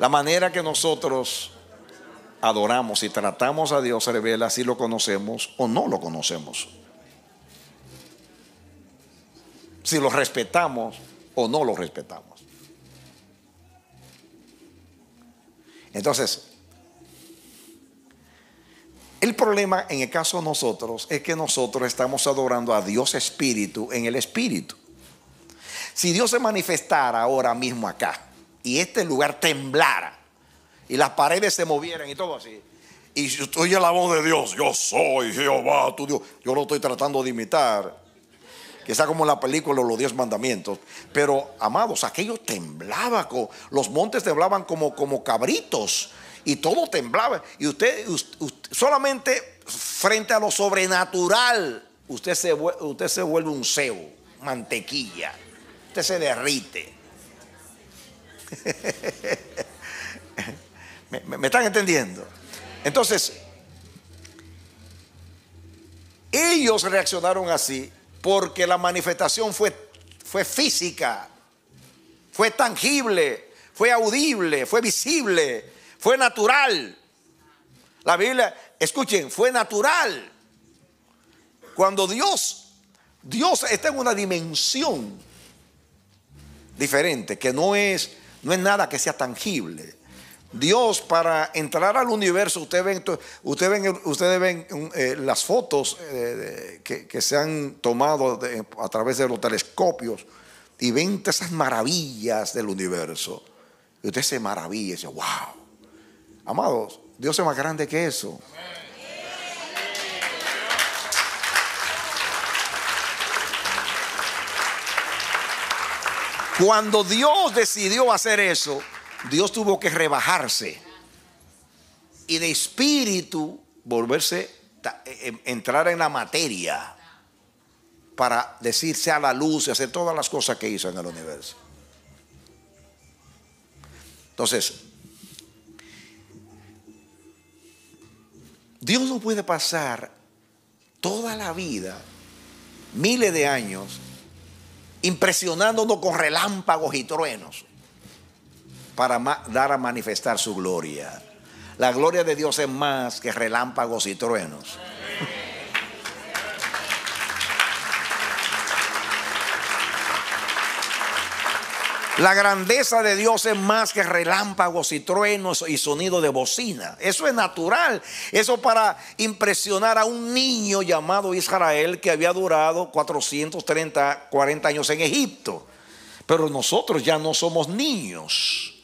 La manera que nosotros adoramos y tratamos a Dios se revela si lo conocemos o no lo conocemos. Si lo respetamos o no lo respetamos. Entonces, el problema en el caso de nosotros es que nosotros estamos adorando a Dios Espíritu en el Espíritu. Si Dios se manifestara ahora mismo acá y este lugar temblara, y las paredes se movieran y todo así. Y si usted oye la voz de Dios, yo soy Jehová, tu Dios. Yo lo estoy tratando de imitar. Que está como en la película Los Diez Mandamientos. Pero, amados, aquello temblaba. Los montes temblaban como, como cabritos. Y todo temblaba. Y usted, solamente frente a lo sobrenatural, usted se, usted se vuelve un cebo, mantequilla. Usted se derrite. ¿Me, están entendiendo? Entonces, ellos reaccionaron así porque la manifestación fue, fue física, fue tangible, fue audible, fue visible, fue natural. La Biblia, escuchen, fue natural. Cuando Dios, Dios está en una dimensión diferente, que no es, no es nada que sea tangible. Dios para entrar al universo, ustedes ven, usted ven, ven eh, las fotos eh, que, se han tomado a través de los telescopios y ven todas esas maravillas del universo. Y usted se maravilla y dice, wow. Amados, Dios es más grande que eso. Cuando Dios decidió hacer eso, Dios tuvo que rebajarse y de espíritu volverse, e, e, entrar en la materia para decirse a la luz y hacer todas las cosas que hizo en el universo. Entonces, Dios no puede pasar toda la vida, miles de años, impresionándonos con relámpagos y truenos para dar a manifestar su gloria. La gloria de Dios es más que relámpagos y truenos. La grandeza de Dios es más que relámpagos y truenos y sonido de bocina. Eso es natural. Eso para impresionar a un niño llamado Israel que había durado 430, 40 años en Egipto. Pero nosotros ya no somos niños.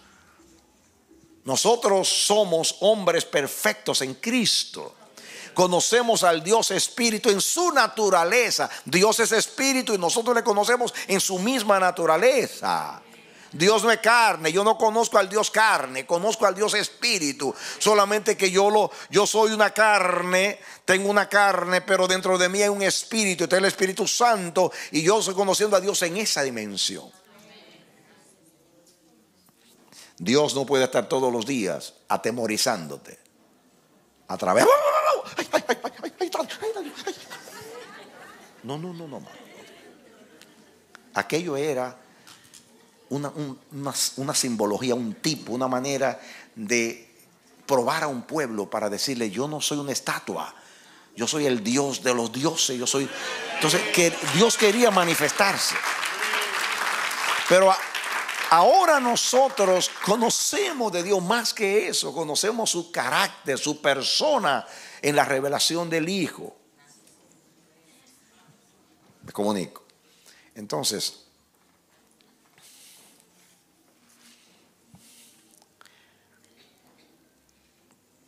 Nosotros somos hombres perfectos en Cristo. Conocemos al Dios Espíritu en su naturaleza. Dios es Espíritu y nosotros le conocemos en su misma naturaleza. Dios no es carne, yo no conozco al Dios carne, conozco al Dios espíritu, solamente que yo lo yo soy una carne, tengo una carne, pero dentro de mí hay un espíritu, está el Espíritu Santo y yo estoy conociendo a Dios en esa dimensión. Dios no puede estar todos los días atemorizándote. A través... No, no, no, no. Aquello era una, simbología, un tipo, una manera de probar a un pueblo para decirle, yo no soy una estatua, yo soy el Dios de los dioses, yo soy... Entonces, que Dios quería manifestarse. Pero Ahora nosotros conocemos de Dios más que eso, conocemos su carácter, su persona en la revelación del Hijo. Me comunico. Entonces,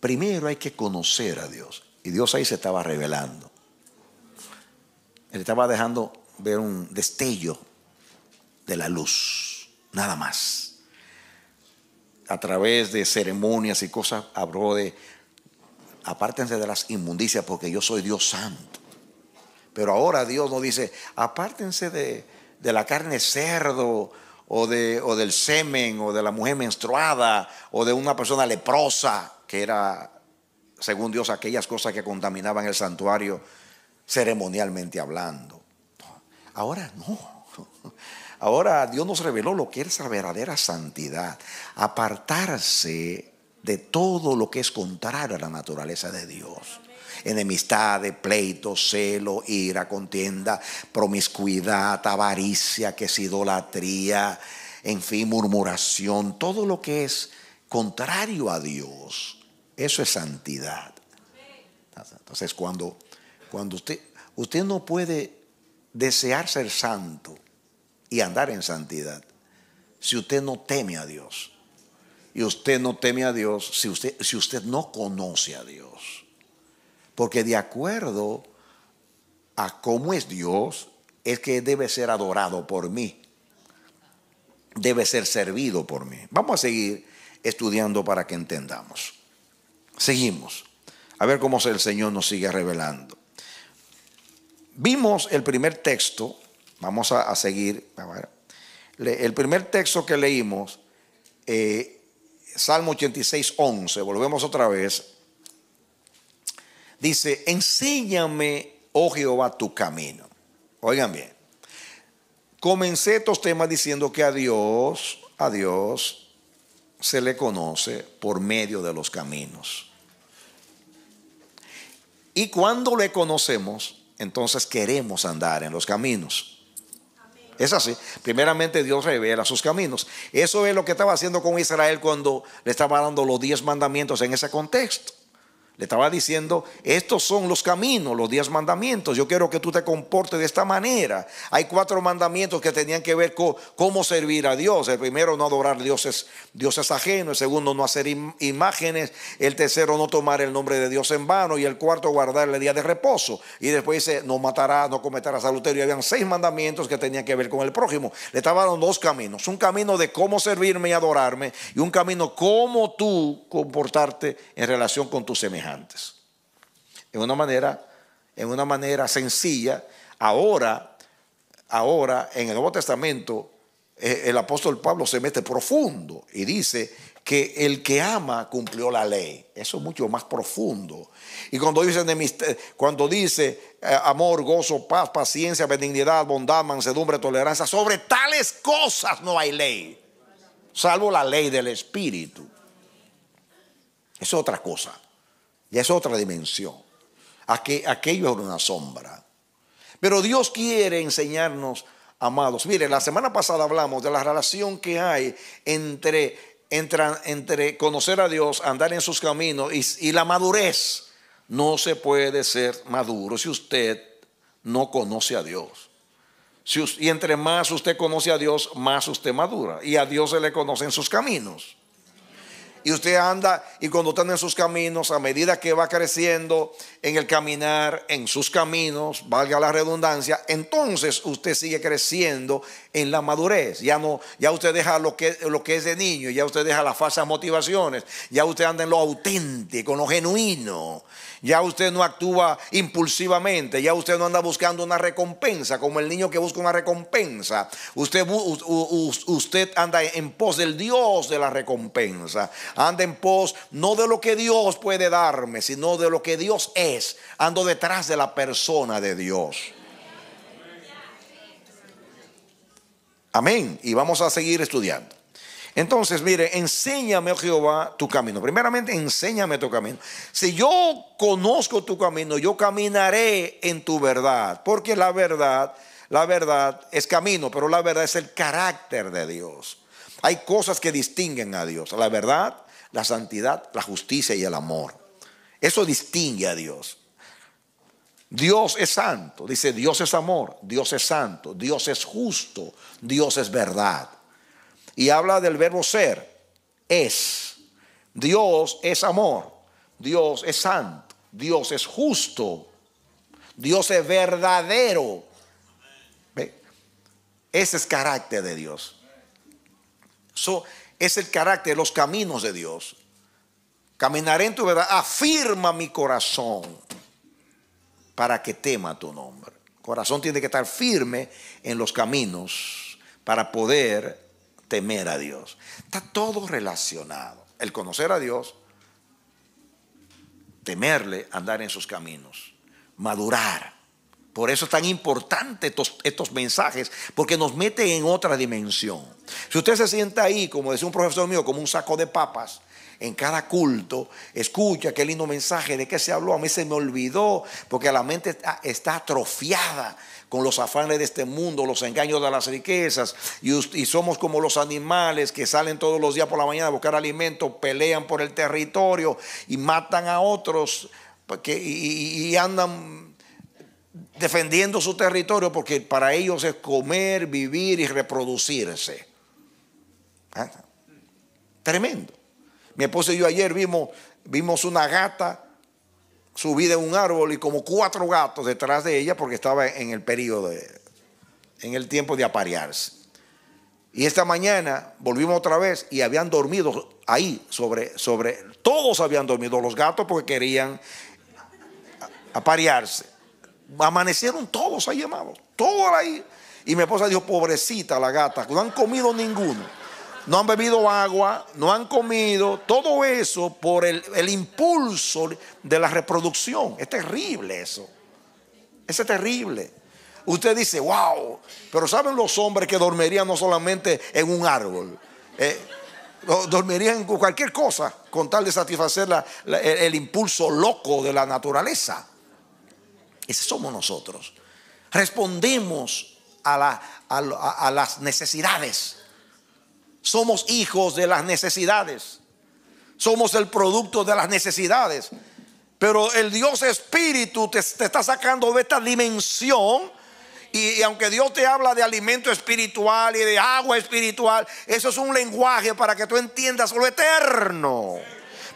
primero hay que conocer a Dios. Y Dios ahí se estaba revelando. Él estaba dejando ver un destello de la luz nada más. A través de ceremonias y cosas habló de, apártense de las inmundicias porque yo soy Dios santo. Pero ahora Dios no dice, apártense de, de la carne cerdo o, de, o del semen o de la mujer menstruada o de una persona leprosa, que era, según Dios, aquellas cosas que contaminaban el santuario ceremonialmente hablando. Ahora no. Ahora Dios nos reveló lo que es la verdadera santidad, apartarse de todo lo que es contrario a la naturaleza de Dios. Enemistades, pleito, celo, ira, contienda, promiscuidad, avaricia, que es idolatría, en fin, murmuración, todo lo que es contrario a Dios. Eso es santidad. Entonces, cuando, cuando usted, usted no puede desear ser santo, y andar en santidad. Si usted no teme a Dios, y usted no teme a Dios, si usted, si usted no conoce a Dios, porque de acuerdo a cómo es Dios, es que debe ser adorado por mí, debe ser servido por mí. Vamos a seguir estudiando para que entendamos. Seguimos. A ver cómo el Señor nos sigue revelando. Vimos el primer texto Vamos a, seguir. el primer texto que leímos, eh, Salmo 86, 11, volvemos otra vez. Dice, enséñame, oh Jehová, tu camino. Oigan bien, comencé estos temas diciendo que a Dios, a Dios se le conoce por medio de los caminos. Y cuando le conocemos, entonces queremos andar en los caminos. Es así. Primeramente Dios revela sus caminos. Eso es lo que estaba haciendo con Israel cuando le estaba dando los diez mandamientos en ese contexto. Le estaba diciendo, estos son los caminos, los diez mandamientos. Yo quiero que tú te comportes de esta manera. Hay cuatro mandamientos que tenían que ver con cómo servir a Dios. El primero, no adorar dioses, dioses ajenos. El segundo, no hacer imágenes. El tercero, no tomar el nombre de Dios en vano. Y el cuarto, guardar el día de reposo. Y después dice, no matará, no cometerás adulterio. habían seis mandamientos que tenían que ver con el prójimo. Le estaban dos caminos. Un camino de cómo servirme y adorarme. Y un camino cómo tú comportarte en relación con tu semejante antes En una manera, en una manera sencilla, ahora, ahora en el Nuevo Testamento, eh, el apóstol Pablo se mete profundo y dice que el que ama cumplió la ley. Eso es mucho más profundo. Y cuando dice, cuando dice eh, amor, gozo, paz, paciencia, benignidad, bondad, mansedumbre, tolerancia, sobre tales cosas no hay ley, salvo la ley del Espíritu. es otra cosa. Ya es otra dimensión. aquello es una sombra. Pero Dios quiere enseñarnos, amados. Mire, la semana pasada hablamos de la relación que hay entre, entre, entre conocer a Dios, andar en sus caminos y, la madurez. No se puede ser maduro si usted no conoce a Dios. y entre más usted conoce a Dios, más usted madura. Y a Dios se le conocen sus caminos y usted anda y cuando está en sus caminos, a medida que va creciendo, en el caminar, en sus caminos, valga la redundancia, entonces usted sigue creciendo en la madurez. Ya no, ya usted deja lo que, lo que es de niño, ya usted deja las falsas motivaciones, ya usted anda en lo auténtico, en lo genuino. Ya usted no actúa impulsivamente, ya usted no anda buscando una recompensa, como el niño que busca una recompensa. Usted, usted anda en pos del Dios de la recompensa. Anda en pos no de lo que Dios puede darme, sino de lo que Dios es Ando detrás de la persona de Dios. Amén. Y vamos a seguir estudiando. Entonces, mire, enséñame, oh Jehová, tu camino. Primeramente, enséñame tu camino. Si yo conozco tu camino, yo caminaré en tu verdad. Porque la verdad, la verdad es camino, pero la verdad es el carácter de Dios. Hay cosas que distinguen a Dios. La verdad, la santidad, la justicia y el amor. Eso distingue a Dios. Dios es santo, dice Dios es amor, Dios es santo, Dios es justo, Dios es verdad. Y habla del verbo ser, es. Dios es amor, Dios es santo, Dios es justo, Dios es verdadero. Ese es carácter de Dios. Eso es el carácter, de los caminos de Dios. Caminaré en tu verdad. Afirma mi corazón para que tema tu nombre. corazón tiene que estar firme en los caminos para poder temer a Dios. Está todo relacionado. El conocer a Dios, temerle, andar en sus caminos, madurar. Por eso es tan importante estos, estos, mensajes, porque nos mete en otra dimensión. Si usted se sienta ahí, como decía un profesor mío, como un saco de papas, en cada culto, escucha qué lindo mensaje, de qué se habló, a mí se me olvidó, porque la mente está, atrofiada con los afanes de este mundo, los engaños de las riquezas, y, somos como los animales que salen todos los días por la mañana a buscar alimento, pelean por el territorio y matan a otros porque, y, andan defendiendo su territorio porque para ellos es comer, vivir y reproducirse. Ah, tremendo. Mi esposa y yo ayer vimos, vimos una gata subida en un árbol y como cuatro gatos detrás de ella porque estaba en el periodo, en el tiempo de aparearse. Y esta mañana volvimos otra vez y habían dormido ahí sobre, sobre, todos habían dormido los gatos porque querían aparearse. Amanecieron todos ahí, amados, todos ahí. Y mi esposa dijo, pobrecita la gata, no han comido ninguno no han bebido agua, no han comido, todo eso por el, impulso de la reproducción. Es terrible eso. es terrible. Usted dice, wow, pero ¿saben los hombres que dormirían no solamente en un árbol? Eh, dormirían en cualquier cosa con tal de satisfacer el, impulso loco de la naturaleza. Ese somos nosotros. Respondemos a, a, las necesidades somos hijos de las necesidades. Somos el producto de las necesidades. Pero el Dios Espíritu te, está sacando de esta dimensión. y, aunque Dios te habla de alimento espiritual y de agua espiritual, eso es un lenguaje para que tú entiendas lo eterno.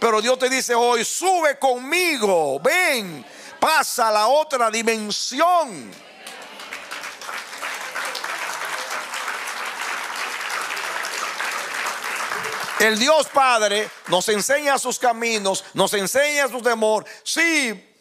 Pero Dios te dice hoy, sube conmigo, ven, pasa a la otra dimensión. El Dios Padre nos enseña sus caminos, nos enseña su temor, sí,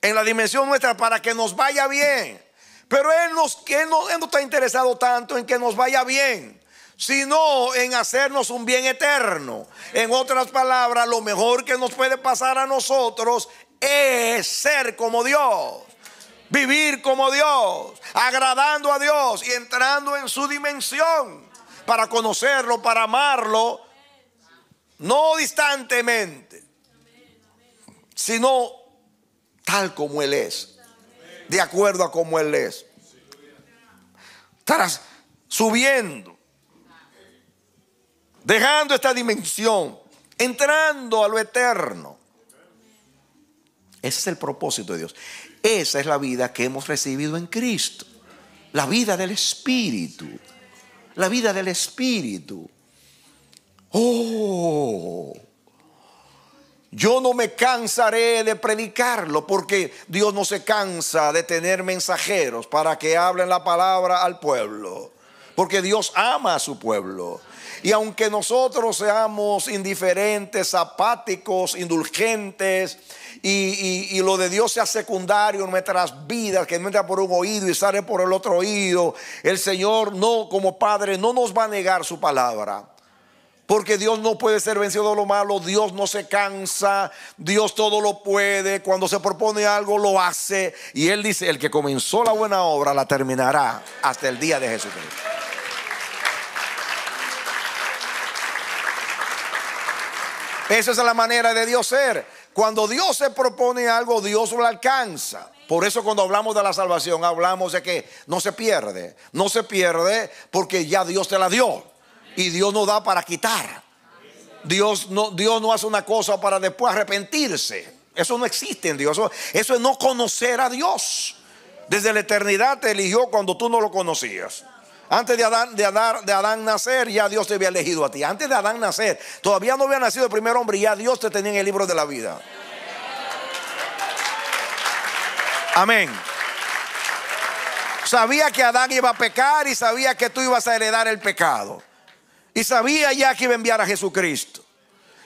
en la dimensión nuestra para que nos vaya bien. Pero Él, nos, no, no está interesado tanto en que nos vaya bien, sino en hacernos un bien eterno. En otras palabras, lo mejor que nos puede pasar a nosotros es ser como Dios vivir como Dios, agradando a Dios y entrando en su dimensión para conocerlo, para amarlo no distantemente, sino tal como Él es, de acuerdo a como Él es. Estarás subiendo, dejando esta dimensión, entrando a lo eterno. Ese es el propósito de Dios. Esa es la vida que hemos recibido en Cristo. La vida del Espíritu. La vida del Espíritu. Oh, yo no me cansaré de predicarlo porque Dios no se cansa de tener mensajeros para que hablen la palabra al pueblo. Porque Dios ama a su pueblo. Y aunque nosotros seamos indiferentes, apáticos, indulgentes, y, lo de Dios sea secundario en nuestras vidas, que entra por un oído y sale por el otro oído, el Señor no, como Padre, no nos va a negar su palabra. Porque Dios no puede ser vencido de lo malo, Dios no se cansa, Dios todo lo puede, cuando se propone algo lo hace. Y Él dice, el que comenzó la buena obra la terminará hasta el día de Jesucristo. Esa es la manera de Dios ser. Cuando Dios se propone algo, Dios lo alcanza. Por eso cuando hablamos de la salvación, hablamos de que no se pierde, no se pierde porque ya Dios te la dio. Y Dios no da para quitar. Dios no, Dios no hace una cosa para después arrepentirse. Eso no existe en Dios. Eso, es no conocer a Dios. Desde la eternidad te eligió cuando tú no lo conocías. Antes de Adán, de Adán, nacer, ya Dios te había elegido a ti. Antes de Adán nacer, todavía no había nacido el primer hombre y ya Dios te tenía en el libro de la vida. Amén. Sabía que Adán iba a pecar y sabía que tú ibas a heredar el pecado. Y sabía ya que iba a enviar a Jesucristo.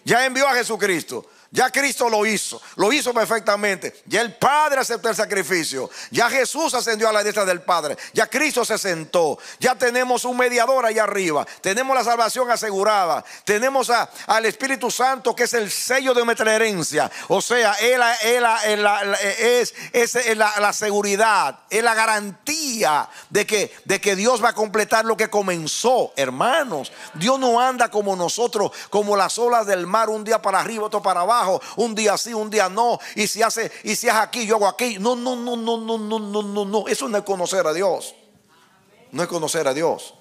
Ya envió a Jesucristo. Ya Cristo lo hizo, lo hizo perfectamente. Ya el Padre aceptó el sacrificio. Ya Jesús ascendió a la diestra del Padre. Ya Cristo se sentó. Ya tenemos un mediador allá arriba. Tenemos la salvación asegurada. Tenemos a, al Espíritu Santo que es el sello de nuestra herencia. O sea, Él, es, es la, seguridad, es la garantía de que, de que Dios va a completar lo que comenzó. Hermanos, Dios no anda como nosotros, como las olas del mar, un día para arriba, otro para abajo un día sí, un día no, y si hace, y si es aquí, yo hago aquí. No, no, no, no, no, no, no, no, no. Eso no es conocer a Dios. No es conocer a Dios.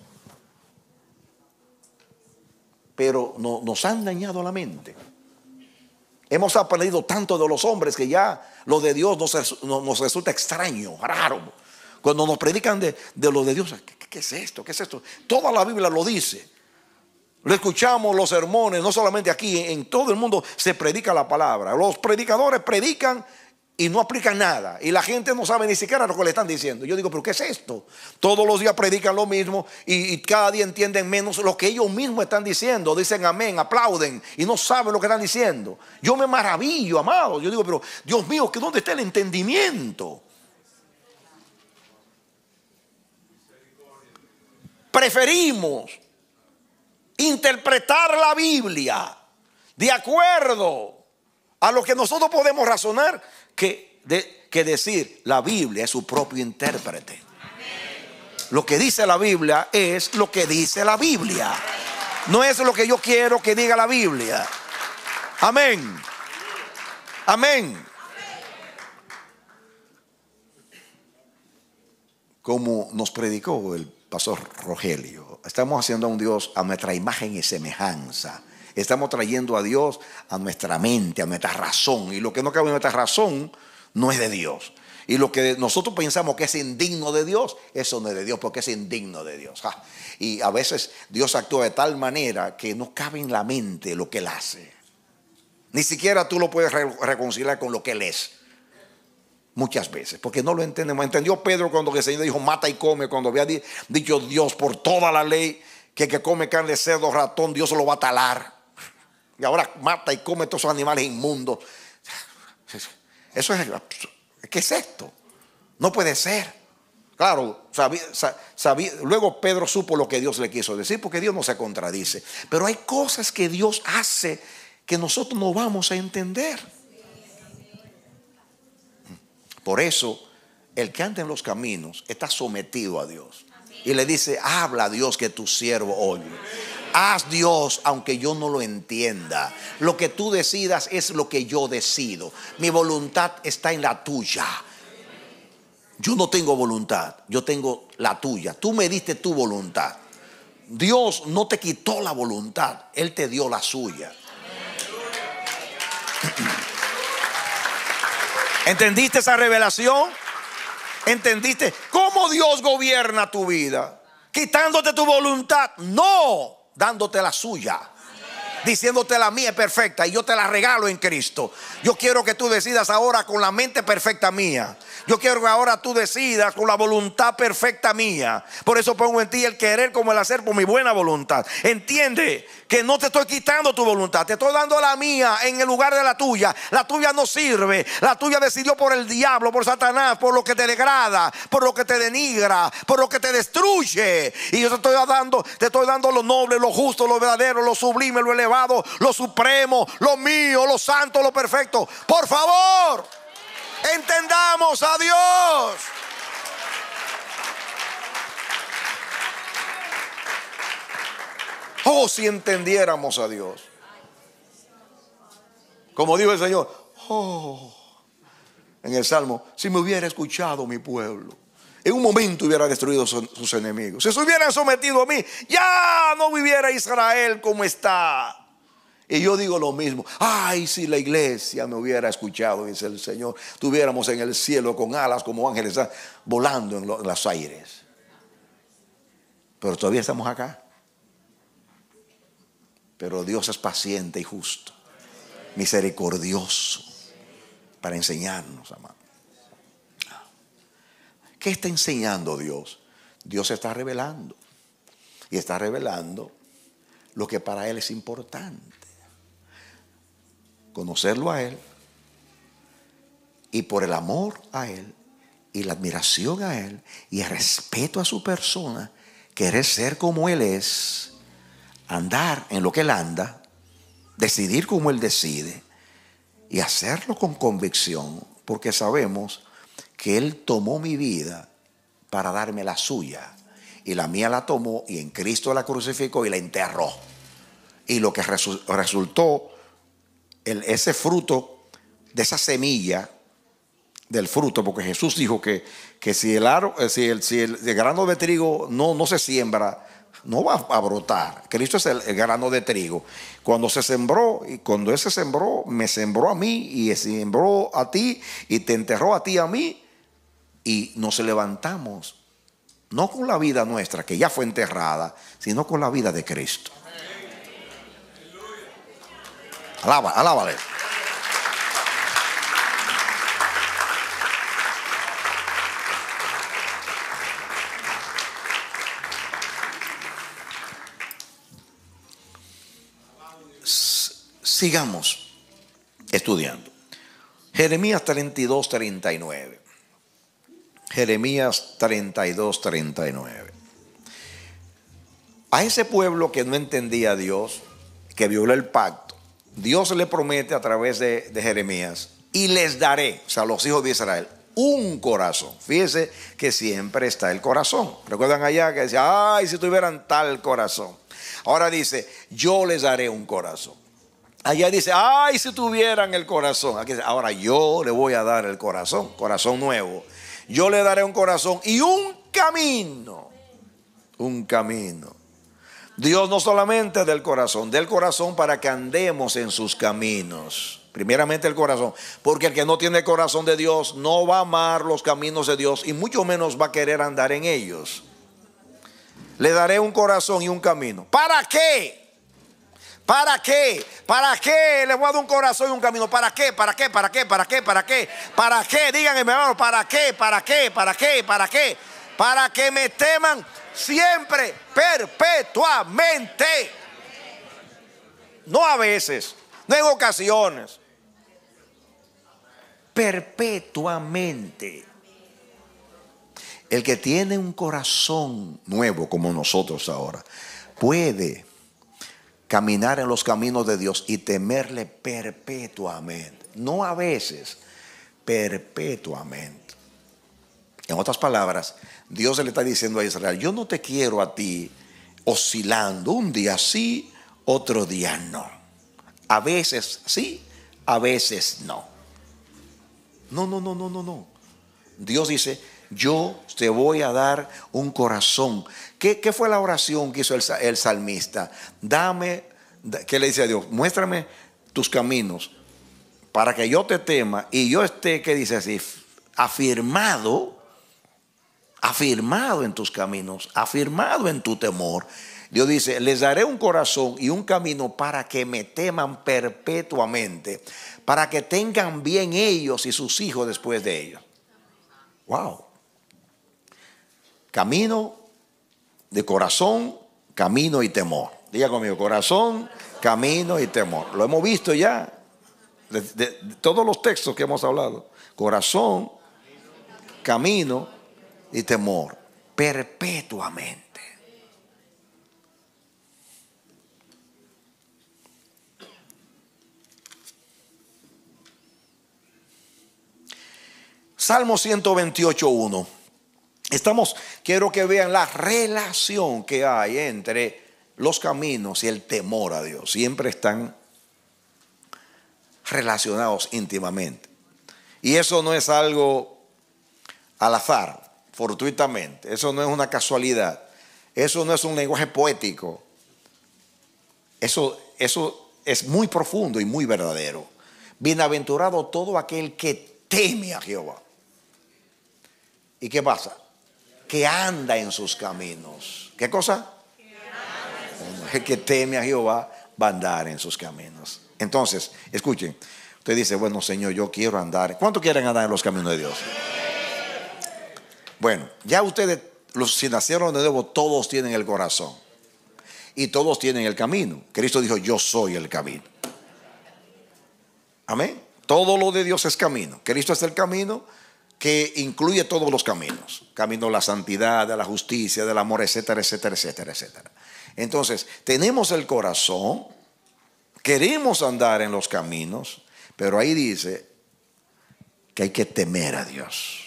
Pero nos han dañado la mente. Hemos aprendido tanto de los hombres que ya lo de Dios nos, nos resulta extraño, raro. Cuando nos predican de, de lo de Dios, ¿qué, ¿qué, es esto? ¿Qué es esto? Toda la Biblia lo dice. Lo escuchamos los sermones, no solamente aquí, en todo el mundo se predica la palabra. Los predicadores predican y no aplican nada. Y la gente no sabe ni siquiera lo que le están diciendo. Yo digo, pero ¿qué es esto? Todos los días predican lo mismo y, cada día entienden menos lo que ellos mismos están diciendo. Dicen amén, aplauden y no saben lo que están diciendo. Yo me maravillo, amado. Yo digo, pero Dios mío, ¿qué ¿dónde está el entendimiento? Preferimos interpretar la Biblia de acuerdo a lo que nosotros podemos razonar que, decir la Biblia es su propio intérprete. Lo que dice la Biblia es lo que dice la Biblia. No es lo que yo quiero que diga la Biblia. Amén. Amén. Como nos predicó el pastor Rogelio estamos haciendo a un Dios a nuestra imagen y semejanza. Estamos trayendo a Dios a nuestra mente, a nuestra razón. Y lo que no cabe en nuestra razón no es de Dios. Y lo que nosotros pensamos que es indigno de Dios, eso no es de Dios, porque es indigno de Dios. Y a veces Dios actúa de tal manera que no cabe en la mente lo que Él hace. Ni siquiera tú lo puedes reconciliar con lo que Él es muchas veces, porque no lo entendemos. Entendió Pedro cuando el Señor dijo, mata y come, cuando había dicho Dios por toda la ley, que que come carne, cerdo, ratón, Dios lo va a talar. Y ahora mata y come todos esos animales inmundos. Eso es, ¿qué es esto? No puede ser. Claro, sabía, luego Pedro supo lo que Dios le quiso decir, porque Dios no se contradice. Pero hay cosas que Dios hace que nosotros no vamos a entender. Por eso, el que anda en los caminos está sometido a Dios. Y le dice, habla a Dios que tu siervo oye. Haz Dios, aunque yo no lo entienda. Lo que tú decidas es lo que yo decido. Mi voluntad está en la tuya. Yo no tengo voluntad, yo tengo la tuya. Tú me diste tu voluntad. Dios no te quitó la voluntad, Él te dio la suya. ¿Entendiste esa revelación? ¿Entendiste cómo Dios gobierna tu vida? ¿Quitándote tu voluntad? No, dándote la suya diciéndote la mía es perfecta y yo te la regalo en Cristo. Yo quiero que tú decidas ahora con la mente perfecta mía. Yo quiero que ahora tú decidas con la voluntad perfecta mía. Por eso pongo en ti el querer como el hacer por mi buena voluntad. Entiende que no te estoy quitando tu voluntad, te estoy dando la mía en el lugar de la tuya. La tuya no sirve, la tuya decidió por el diablo, por Satanás, por lo que te degrada, por lo que te denigra, por lo que te destruye. Y yo te estoy dando, te estoy dando lo noble, lo justo, lo verdadero, lo sublime, lo elevado lo supremo, lo mío, lo santo, lo perfecto. Por favor, entendamos a Dios. Oh, si entendiéramos a Dios. Como dijo el Señor, oh, en el Salmo, si me hubiera escuchado mi pueblo, en un momento hubiera destruido sus enemigos. Si se hubieran sometido a mí, ya no viviera Israel como está. Y yo digo lo mismo, ay, si la iglesia me hubiera escuchado, dice el Señor, tuviéramos en el cielo con alas como ángeles ah, volando en los, aires. Pero todavía estamos acá. Pero Dios es paciente y justo, misericordioso, para enseñarnos, amado. ¿Qué está enseñando Dios? Dios está revelando. Y está revelando lo que para Él es importante conocerlo a Él y por el amor a Él y la admiración a Él y el respeto a su persona, querer ser como Él es, andar en lo que Él anda, decidir como Él decide y hacerlo con convicción, porque sabemos que Él tomó mi vida para darme la suya y la mía la tomó y en Cristo la crucificó y la enterró. Y lo que resultó ese fruto de esa semilla del fruto, porque Jesús dijo que, si, el, aro, eh, si, el, si el, grano de trigo no, no se siembra, no va a brotar. Cristo es el, grano de trigo. Cuando se sembró, y cuando ese se sembró, me sembró a mí y sembró a ti y te enterró a ti a mí y nos levantamos, no con la vida nuestra, que ya fue enterrada, sino con la vida de Cristo. Alaba, alábale. Sigamos estudiando. Jeremías 32, 39. Jeremías 32, 39. A ese pueblo que no entendía a Dios, que violó el pacto, Dios le promete a través de, Jeremías, y les daré, o sea, a los hijos de Israel, un corazón. Fíjese que siempre está el corazón. ¿Recuerdan allá que decía, ay, si tuvieran tal corazón? Ahora dice, yo les daré un corazón. Allá dice, ay, si tuvieran el corazón. Aquí ahora yo le voy a dar el corazón, corazón nuevo. Yo le daré un corazón y un camino. Un camino. Dios no solamente del corazón, del corazón para que andemos en sus caminos. Primeramente el corazón, porque el que no tiene corazón de Dios no va a amar los caminos de Dios y mucho menos va a querer andar en ellos. Le daré un corazón y un camino. ¿Para qué? ¿Para qué? ¿Para qué le voy a dar un corazón y un camino? ¿Para qué? ¿Para qué? ¿Para qué? ¿Para qué? ¿Para qué? ¿Para qué? Díganme, hermano, ¿para qué? ¿Para qué? ¿Para qué? ¿Para qué? ¿Para qué? para que me teman siempre, perpetuamente. No a veces, no en ocasiones. Perpetuamente. El que tiene un corazón nuevo como nosotros ahora, puede caminar en los caminos de Dios y temerle perpetuamente. No a veces, perpetuamente. En otras palabras, Dios le está diciendo a Israel, yo no te quiero a ti oscilando un día sí, otro día no. A veces sí, a veces no. No, no, no, no, no, no. Dios dice, yo te voy a dar un corazón. ¿Qué, fue la oración que hizo el, el, salmista? Dame, ¿qué le dice a Dios? Muéstrame tus caminos para que yo te tema y yo esté, ¿qué dice así? Afirmado afirmado en tus caminos, afirmado en tu temor. Dios dice, les daré un corazón y un camino para que me teman perpetuamente, para que tengan bien ellos y sus hijos después de ellos. Wow. Camino de corazón, camino y temor. Diga conmigo, corazón, camino y temor. Lo hemos visto ya, de, todos los textos que hemos hablado. Corazón, camino y temor perpetuamente. Salmo 128.1. Estamos, quiero que vean la relación que hay entre los caminos y el temor a Dios. Siempre están relacionados íntimamente. Y eso no es algo al azar fortuitamente. Eso no es una casualidad. Eso no es un lenguaje poético. Eso, eso es muy profundo y muy verdadero. Bienaventurado todo aquel que teme a Jehová. ¿Y qué pasa? Que anda en sus caminos. ¿Qué cosa? El que teme a Jehová va a andar en sus caminos. Entonces, escuchen, usted dice, bueno, Señor, yo quiero andar. ¿Cuánto quieren andar en los caminos de Dios? Bueno, ya ustedes, los si nacieron de nuevo, todos tienen el corazón. Y todos tienen el camino. Cristo dijo, yo soy el camino. Amén. Todo lo de Dios es camino. Cristo es el camino que incluye todos los caminos. Camino de la santidad, de la justicia, del amor, etcétera, etcétera, etcétera, etcétera. Entonces, tenemos el corazón, queremos andar en los caminos, pero ahí dice que hay que temer a Dios.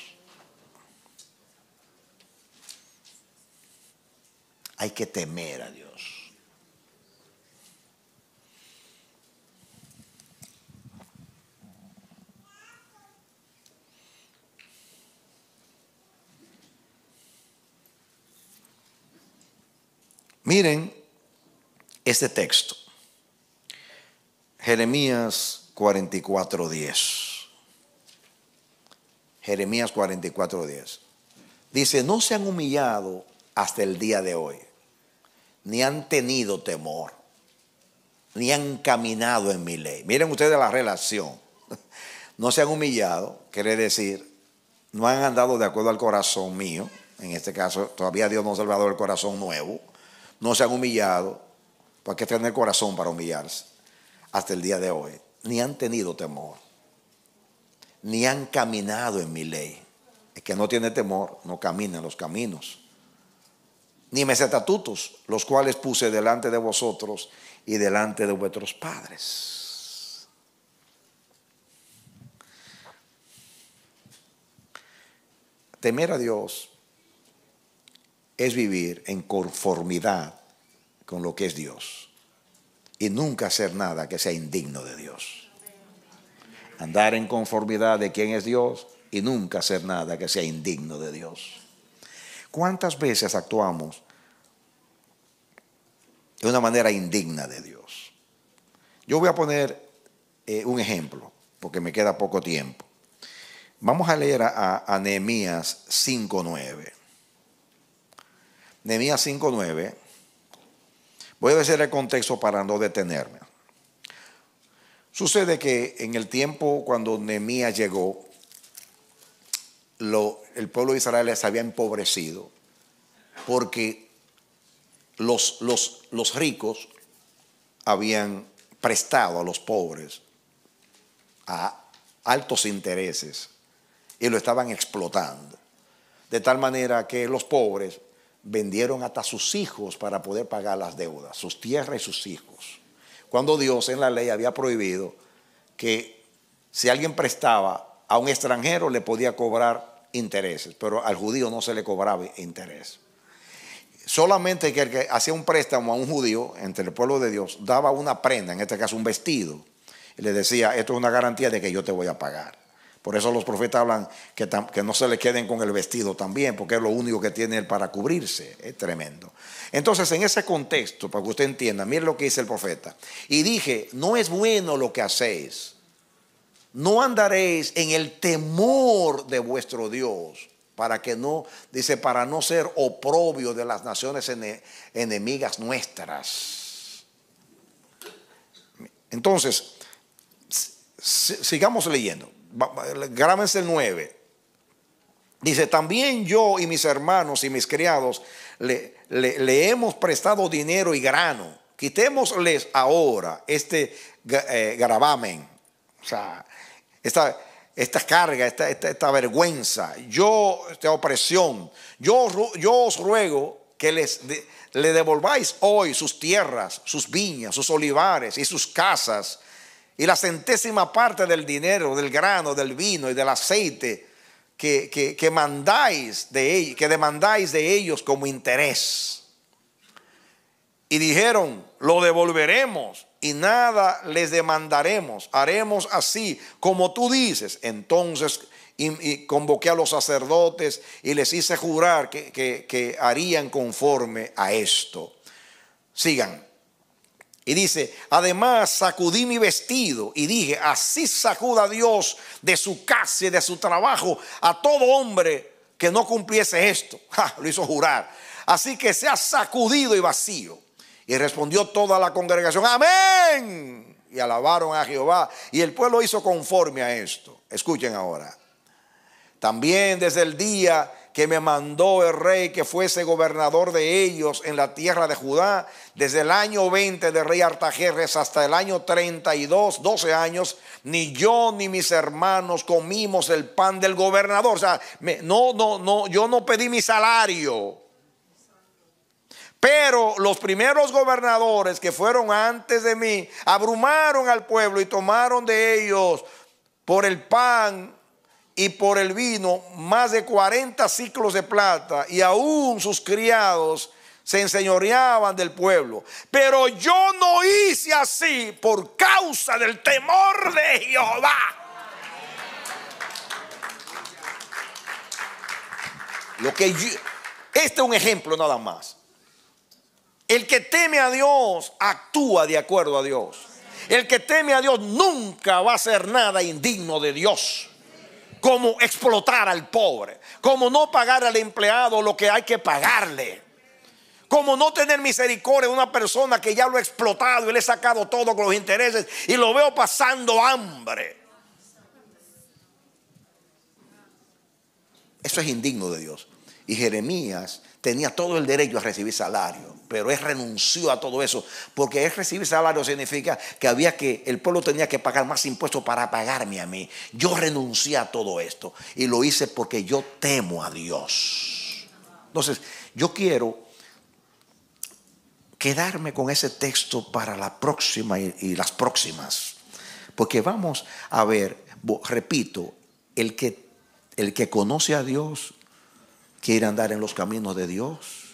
Hay que temer a Dios. Miren este texto. Jeremías 44:10. Jeremías 44:10. Dice, no se han humillado hasta el día de hoy ni han tenido temor, ni han caminado en mi ley. Miren ustedes la relación. No se han humillado, quiere decir, no han andado de acuerdo al corazón mío. En este caso, todavía Dios no ha salvado el corazón nuevo. No se han humillado. ¿Para pues qué tener corazón para humillarse? Hasta el día de hoy. Ni han tenido temor. Ni han caminado en mi ley. El que no tiene temor no camina en los caminos ni mis estatutos, los cuales puse delante de vosotros y delante de vuestros padres. Temer a Dios es vivir en conformidad con lo que es Dios y nunca hacer nada que sea indigno de Dios. Andar en conformidad de quien es Dios y nunca hacer nada que sea indigno de Dios. ¿Cuántas veces actuamos de una manera indigna de Dios? Yo voy a poner eh, un ejemplo, porque me queda poco tiempo. Vamos a leer a, a Nehemías 5.9. Nehemías 5.9. Voy a decir el contexto para no detenerme. Sucede que en el tiempo cuando Nehemías llegó, el pueblo de Israel se había empobrecido porque los, los, los ricos habían prestado a los pobres a altos intereses y lo estaban explotando. De tal manera que los pobres vendieron hasta sus hijos para poder pagar las deudas, sus tierras y sus hijos. Cuando Dios en la ley había prohibido que si alguien prestaba a un extranjero le podía cobrar intereses, pero al judío no se le cobraba interés. Solamente que el que hacía un préstamo a un judío entre el pueblo de Dios daba una prenda, en este caso un vestido, y le decía, esto es una garantía de que yo te voy a pagar. Por eso los profetas hablan que, que no se le queden con el vestido también, porque es lo único que tiene él para cubrirse. Es tremendo. Entonces, en ese contexto, para que usted entienda, mire lo que dice el profeta. Y dije, no es bueno lo que hacéis no andaréis en el temor de vuestro Dios, para que no, dice, para no ser oprobio de las naciones enemigas nuestras. Entonces, sigamos leyendo. Grábense el 9. Dice, también yo y mis hermanos y mis criados le, hemos prestado dinero y grano. Quitémosles ahora este eh, gravamen o sea, esta, carga, esta, esta, vergüenza, yo, esta opresión. Yo, yo os ruego que les le devolváis hoy sus tierras, sus viñas, sus olivares y sus casas, y la centésima parte del dinero, del grano, del vino y del aceite que, mandáis de, que demandáis de ellos como interés. Y dijeron, lo devolveremos y nada les demandaremos. Haremos así como tú dices. Entonces y, convoqué a los sacerdotes y les hice jurar que, harían conforme a esto. Sigan. Y dice, además sacudí mi vestido y dije, así sacuda Dios de su casa y de su trabajo a todo hombre que no cumpliese esto. lo hizo jurar. Así que sea sacudido y vacío. Y respondió toda la congregación, amén. Y alabaron a Jehová. Y el pueblo hizo conforme a esto. Escuchen ahora. También desde el día que me mandó el rey que fuese gobernador de ellos en la tierra de Judá, desde el año 20 de rey Artajerres hasta el año 32, 12 años, ni yo ni mis hermanos comimos el pan del gobernador. O sea, no, no, no, yo no pedí mi salario. Pero los primeros gobernadores que fueron antes de mí abrumaron al pueblo y tomaron de ellos por el pan y por el vino más de 40 ciclos de plata y aún sus criados se enseñoreaban del pueblo. Pero yo no hice así por causa del temor de Jehová. Lo que este es un ejemplo nada más. El que teme a Dios actúa de acuerdo a Dios. El que teme a Dios nunca va a hacer nada indigno de Dios. Como explotar al pobre, como no pagar al empleado lo que hay que pagarle, como no tener misericordia de una persona que ya lo ha explotado y le ha sacado todo con los intereses y lo veo pasando hambre. Eso es indigno de Dios. Y Jeremías tenía todo el derecho a recibir salario pero él renunció a todo eso, porque él recibir salario significa que había que, el pueblo tenía que pagar más impuestos para pagarme a mí. Yo renuncié a todo esto y lo hice porque yo temo a Dios. Entonces, yo quiero quedarme con ese texto para la próxima y, las próximas, porque vamos a ver, repito, el que, el que conoce a Dios quiere andar en los caminos de Dios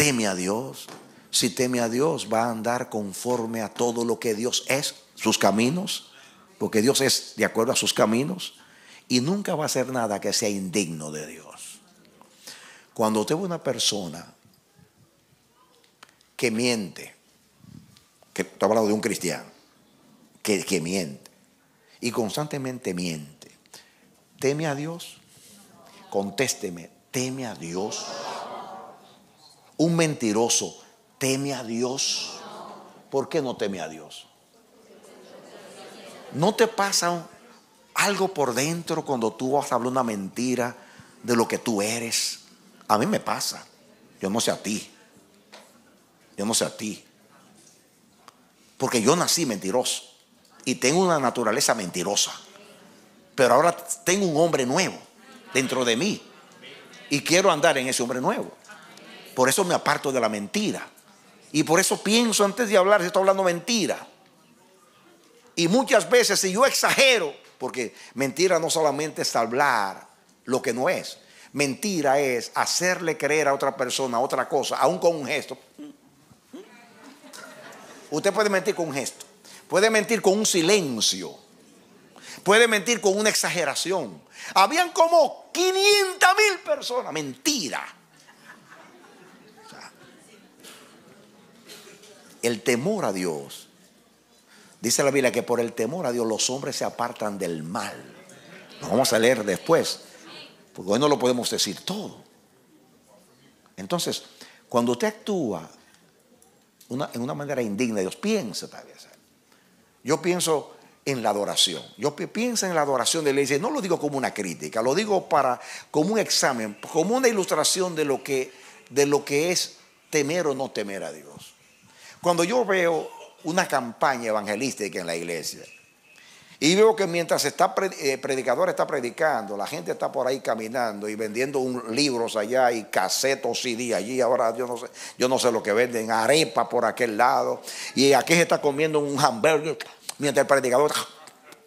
teme a Dios, si teme a Dios, va a andar conforme a todo lo que Dios es, sus caminos, porque Dios es de acuerdo a sus caminos, y nunca va a hacer nada que sea indigno de Dios. Cuando tengo ve una persona que miente, que está hablando de un cristiano, que, que miente, y constantemente miente, ¿teme a Dios? Contésteme, ¿teme a Dios? un mentiroso teme a Dios. ¿Por qué no teme a Dios? ¿No te pasa algo por dentro cuando tú vas a hablar una mentira de lo que tú eres? A mí me pasa. Yo no sé a ti. Yo no sé a ti. Porque yo nací mentiroso y tengo una naturaleza mentirosa. Pero ahora tengo un hombre nuevo dentro de mí y quiero andar en ese hombre nuevo. Por eso me aparto de la mentira. Y por eso pienso antes de hablar si estoy hablando mentira. Y muchas veces si yo exagero, porque mentira no solamente es hablar lo que no es. Mentira es hacerle creer a otra persona otra cosa, aún con un gesto. Usted puede mentir con un gesto, puede mentir con un silencio, puede mentir con una exageración. Habían como 500 mil personas, mentira. el temor a Dios. Dice la Biblia que por el temor a Dios los hombres se apartan del mal. Lo vamos a leer después, porque hoy no lo podemos decir todo. Entonces, cuando usted actúa en una manera indigna, Dios piensa tal vez. Yo pienso en la adoración. Yo pienso en la adoración de la No lo digo como una crítica, lo digo para, como un examen, como una ilustración de lo que, de lo que es temer o no temer a Dios. Cuando yo veo una campaña evangelística en la iglesia y veo que mientras el eh, predicador está predicando, la gente está por ahí caminando y vendiendo un, libros allá y casetos CD allí, ahora yo no sé, yo no sé lo que venden, arepa por aquel lado y aquí se está comiendo un hamburger mientras el predicador está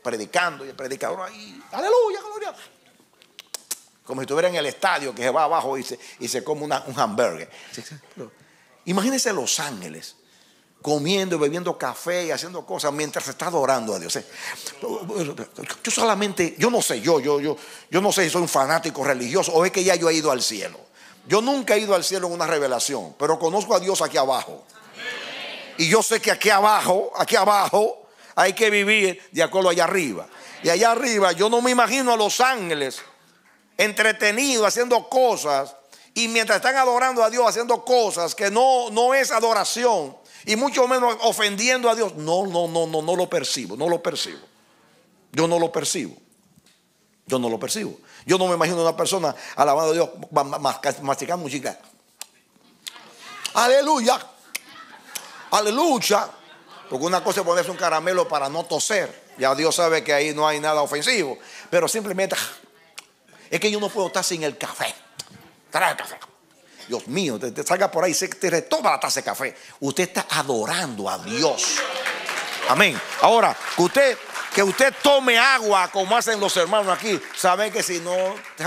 predicando y el predicador ahí, aleluya, gloria. Como si estuviera en el estadio que se va abajo y se, y se come un hamburger. Imagínense Los Ángeles comiendo y bebiendo café y haciendo cosas mientras está adorando a Dios. ¿eh? Yo solamente, yo no sé, yo, yo, yo, yo no sé si soy un fanático religioso o es que ya yo he ido al cielo. Yo nunca he ido al cielo en una revelación, pero conozco a Dios aquí abajo. Y yo sé que aquí abajo, aquí abajo, hay que vivir de acuerdo allá arriba. Y allá arriba, yo no me imagino a los ángeles entretenidos haciendo cosas y mientras están adorando a Dios haciendo cosas que no, no es adoración, y mucho menos ofendiendo a Dios. No, no, no, no, no lo percibo, no lo percibo. Yo no lo percibo. Yo no lo percibo. Yo no me imagino una persona alabando a Dios masticando música. Aleluya. Aleluya. Porque una cosa es ponerse un caramelo para no toser. Ya Dios sabe que ahí no hay nada ofensivo. Pero simplemente es que yo no puedo estar sin el café. Trae el café. Dios mío, te, salga por ahí, se, te retoma la taza de café. Usted está adorando a Dios. Amén. Ahora, que usted, que usted tome agua como hacen los hermanos aquí, saben que si no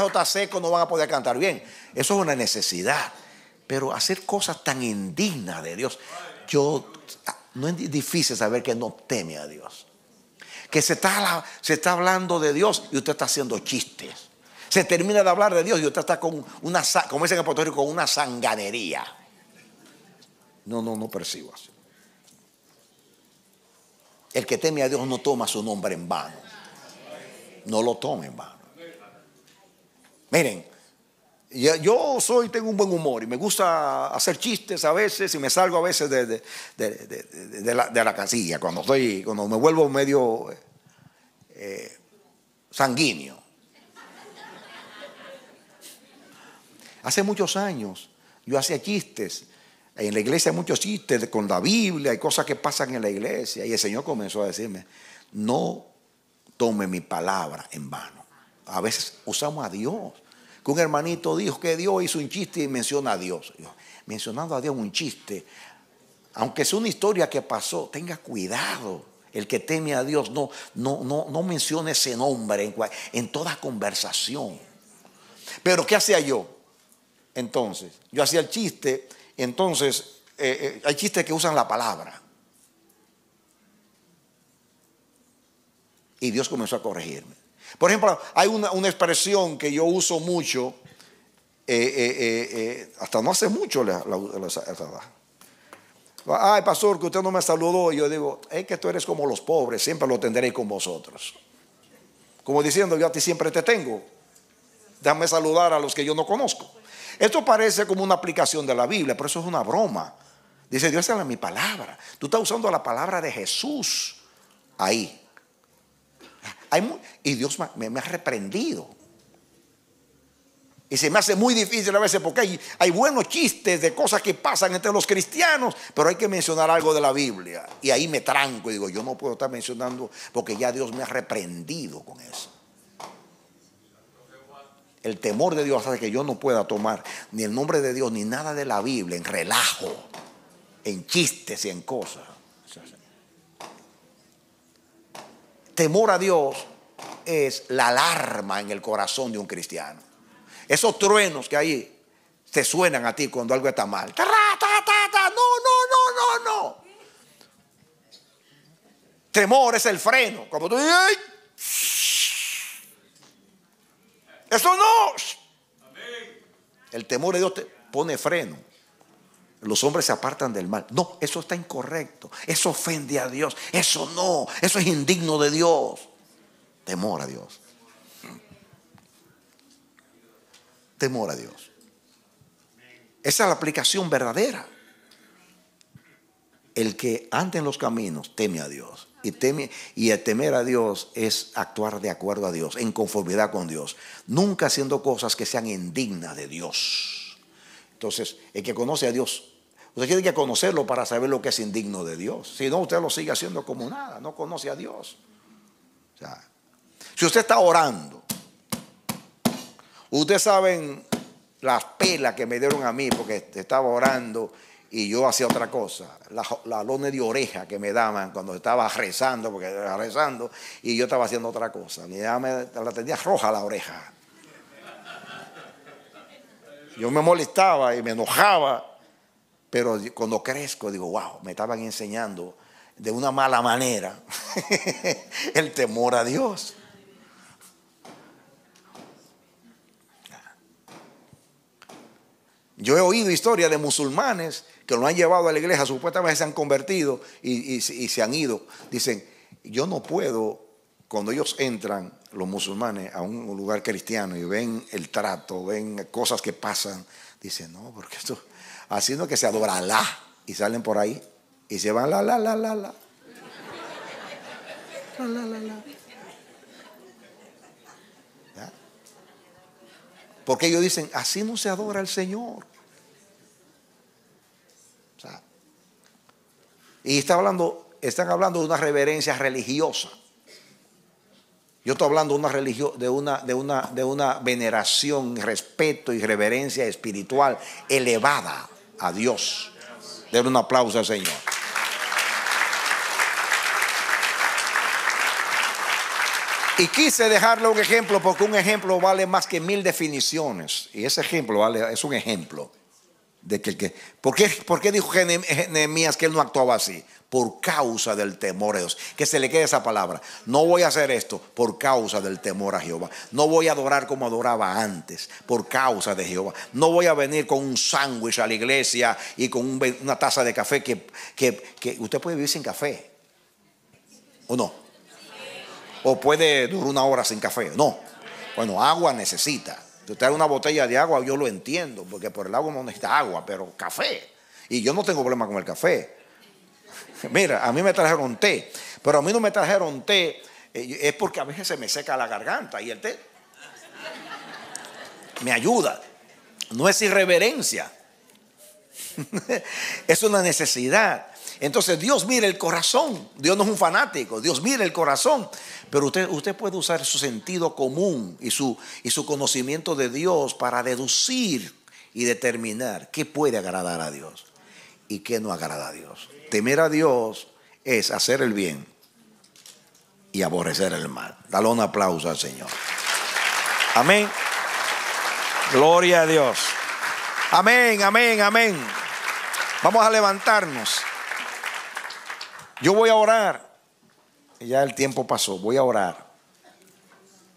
está seco no van a poder cantar bien. Eso es una necesidad. Pero hacer cosas tan indignas de Dios, yo no es difícil saber que no teme a Dios. Que se se está hablando de Dios y usted está haciendo chistes. Se termina de hablar de Dios y usted está con una, como dicen en Puerto con una sanganería. No, no, no percibo así. El que teme a Dios no toma su nombre en vano. No lo tome en vano. Miren, yo soy, tengo un buen humor y me gusta hacer chistes a veces y me salgo a veces de, de, la, casilla cuando, estoy, cuando me vuelvo medio eh, eh, sanguíneo. Hace muchos años yo hacía chistes. En la iglesia hay muchos chistes con la Biblia, hay cosas que pasan en la iglesia. Y el Señor comenzó a decirme, no tome mi palabra en vano. A veces usamos a Dios. Que un hermanito dijo que Dios hizo un chiste y menciona a Dios. mencionando a Dios un chiste, aunque sea una historia que pasó, tenga cuidado. El que teme a Dios no, no, no, no menciona ese nombre en, en toda conversación. Pero ¿qué hacía yo? Entonces, yo hacía el chiste, entonces eh, eh, hay chistes que usan la palabra. Y Dios comenzó a corregirme. Por ejemplo, hay una, expresión que yo uso mucho, eh, hasta no hace mucho la, Ay, pastor, que usted no me saludó. Y yo digo, es que tú eres como los pobres, siempre lo tendréis con vosotros. Como diciendo, yo a ti siempre te tengo. Déjame saludar a los que yo no conozco. Esto parece como una aplicación de la Biblia, pero eso es una broma. Dice Dios, es mi palabra. Tú estás usando la palabra de Jesús ahí. y Dios me, ha reprendido. Y se me hace muy difícil a veces porque hay buenos chistes de cosas que pasan entre los cristianos, pero hay que mencionar algo de la Biblia. Y ahí me tranco y digo, yo no puedo estar mencionando porque ya Dios me ha reprendido con eso. El temor de Dios hace que yo no pueda tomar ni el nombre de Dios ni nada de la Biblia en relajo, en chistes y en cosas. Temor a Dios es la alarma en el corazón de un cristiano. Esos truenos que ahí te suenan a ti cuando algo está mal. No, no, no, no, no. Temor es el freno. Como tú. Eso no. El temor de Dios te pone freno. Los hombres se apartan del mal. No, eso está incorrecto. Eso ofende a Dios. Eso no. Eso es indigno de Dios. Temor a Dios. Temor a Dios. Esa es la aplicación verdadera. El que anda en los caminos teme a Dios y, y el temer a Dios es actuar de acuerdo a Dios, en conformidad con Dios, nunca haciendo cosas que sean indignas de Dios. Entonces, el que conoce a Dios, usted tiene que conocerlo para saber lo que es indigno de Dios. Si no, usted lo sigue haciendo como nada, no conoce a Dios. si usted está orando, ustedes saben las pelas que me dieron a mí porque estaba orando y yo hacía otra cosa. Las lones de oreja que me daban cuando estaba rezando, porque estaba rezando, y yo estaba haciendo otra cosa. Mi me, la tenía roja la oreja. Yo me molestaba y me enojaba, pero cuando crezco digo, wow, me estaban enseñando de una mala manera el temor a Dios. Yo he oído historias de musulmanes que lo han llevado a la iglesia, supuestamente se han convertido y, se han ido. Dicen, yo no puedo, cuando ellos entran, los musulmanes, a un lugar cristiano y ven el trato, ven cosas que pasan, dicen, no, porque esto, así no que se adora la, Y salen por ahí y se van la, la, la, la, la. La, la, la, la. Porque ellos dicen, así no se adora al Señor. Y hablando, están hablando de una reverencia religiosa. Yo estoy hablando de una, de, una, de una veneración, respeto y reverencia espiritual elevada a Dios. Denle un aplauso al Señor. Y quise dejarle un ejemplo porque un ejemplo vale más que mil definiciones. Y ese ejemplo vale, es un ejemplo que que... ¿Por qué, dijo Nehemías que él no actuaba así? Por causa del temor a Dios. Que se le quede esa palabra. No voy a hacer esto por causa del temor a Jehová. No voy a adorar como adoraba antes, por causa de Jehová. No voy a venir con un sándwich a la iglesia y con una taza de café que usted puede vivir sin café. ¿O no? O puede durar una hora sin café. No. Bueno, agua necesita usted traes una botella de agua, yo lo entiendo, porque por el agua no necesita agua, pero café. Y yo no tengo problema con el café. Mira, a mí me trajeron té, pero a mí no me trajeron té, eh, es porque a veces se me seca la garganta y el té me ayuda. No es irreverencia, es una necesidad. Entonces Dios mira el corazón. Dios no es un fanático. Dios mira el corazón. Pero usted, usted puede usar su sentido común y su, y su conocimiento de Dios para deducir y determinar qué puede agradar a Dios y qué no agrada a Dios. Temer a Dios es hacer el bien y aborrecer el mal. Dale un aplauso al Señor. Amén. Gloria a Dios. Amén, amén, amén. Vamos a levantarnos. Yo voy a orar. ya el tiempo pasó, voy a orar.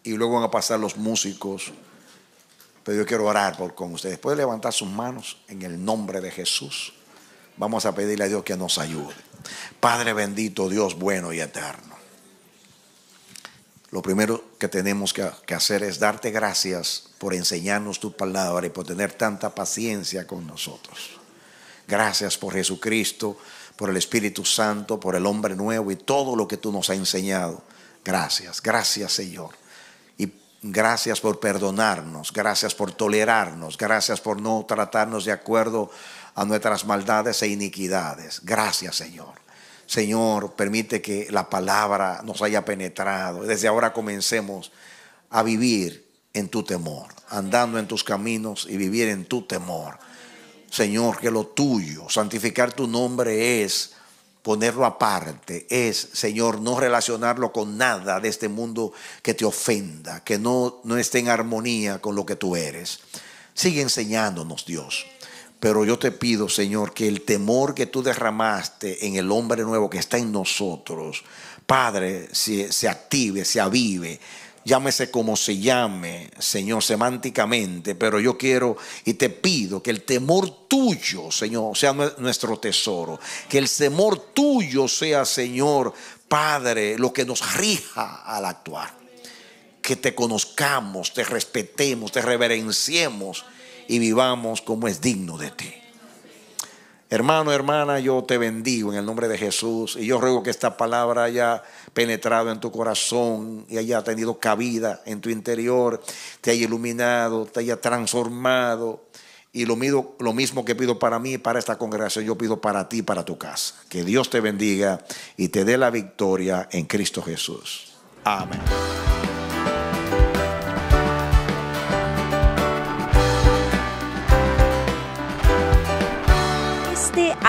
Y luego van a pasar los músicos. Pero yo quiero orar por, con ustedes. Pueden levantar sus manos en el nombre de Jesús. Vamos a pedirle a Dios que nos ayude. Padre bendito, Dios bueno y eterno. Lo primero que tenemos que, que hacer es darte gracias por enseñarnos tu palabra y por tener tanta paciencia con nosotros. Gracias por Jesucristo por el Espíritu Santo, por el hombre nuevo y todo lo que tú nos has enseñado. Gracias, gracias Señor. Y gracias por perdonarnos, gracias por tolerarnos, gracias por no tratarnos de acuerdo a nuestras maldades e iniquidades. Gracias Señor. Señor, permite que la palabra nos haya penetrado. Desde ahora comencemos a vivir en tu temor, andando en tus caminos y vivir en tu temor Señor, que lo tuyo, santificar tu nombre es ponerlo aparte, es, Señor, no relacionarlo con nada de este mundo que te ofenda, que no, no esté en armonía con lo que tú eres. Sigue enseñándonos, Dios. Pero yo te pido, Señor, que el temor que tú derramaste en el hombre nuevo que está en nosotros, Padre, se, se active, se avive, llámese como se llame, Señor, semánticamente, pero yo quiero y te pido que el temor tuyo, Señor, sea nuestro tesoro, que el temor tuyo sea, Señor, Padre, lo que nos rija al actuar. Que te conozcamos, te respetemos, te reverenciemos y vivamos como es digno de ti. Hermano, hermana, yo te bendigo en el nombre de Jesús y yo ruego que esta palabra haya penetrado en tu corazón y haya tenido cabida en tu interior, te haya iluminado, te haya transformado. Y lo, mismo que pido para mí, para esta congregación, yo pido para ti, para tu casa. Que Dios te bendiga y te dé la victoria en Cristo Jesús. Amén.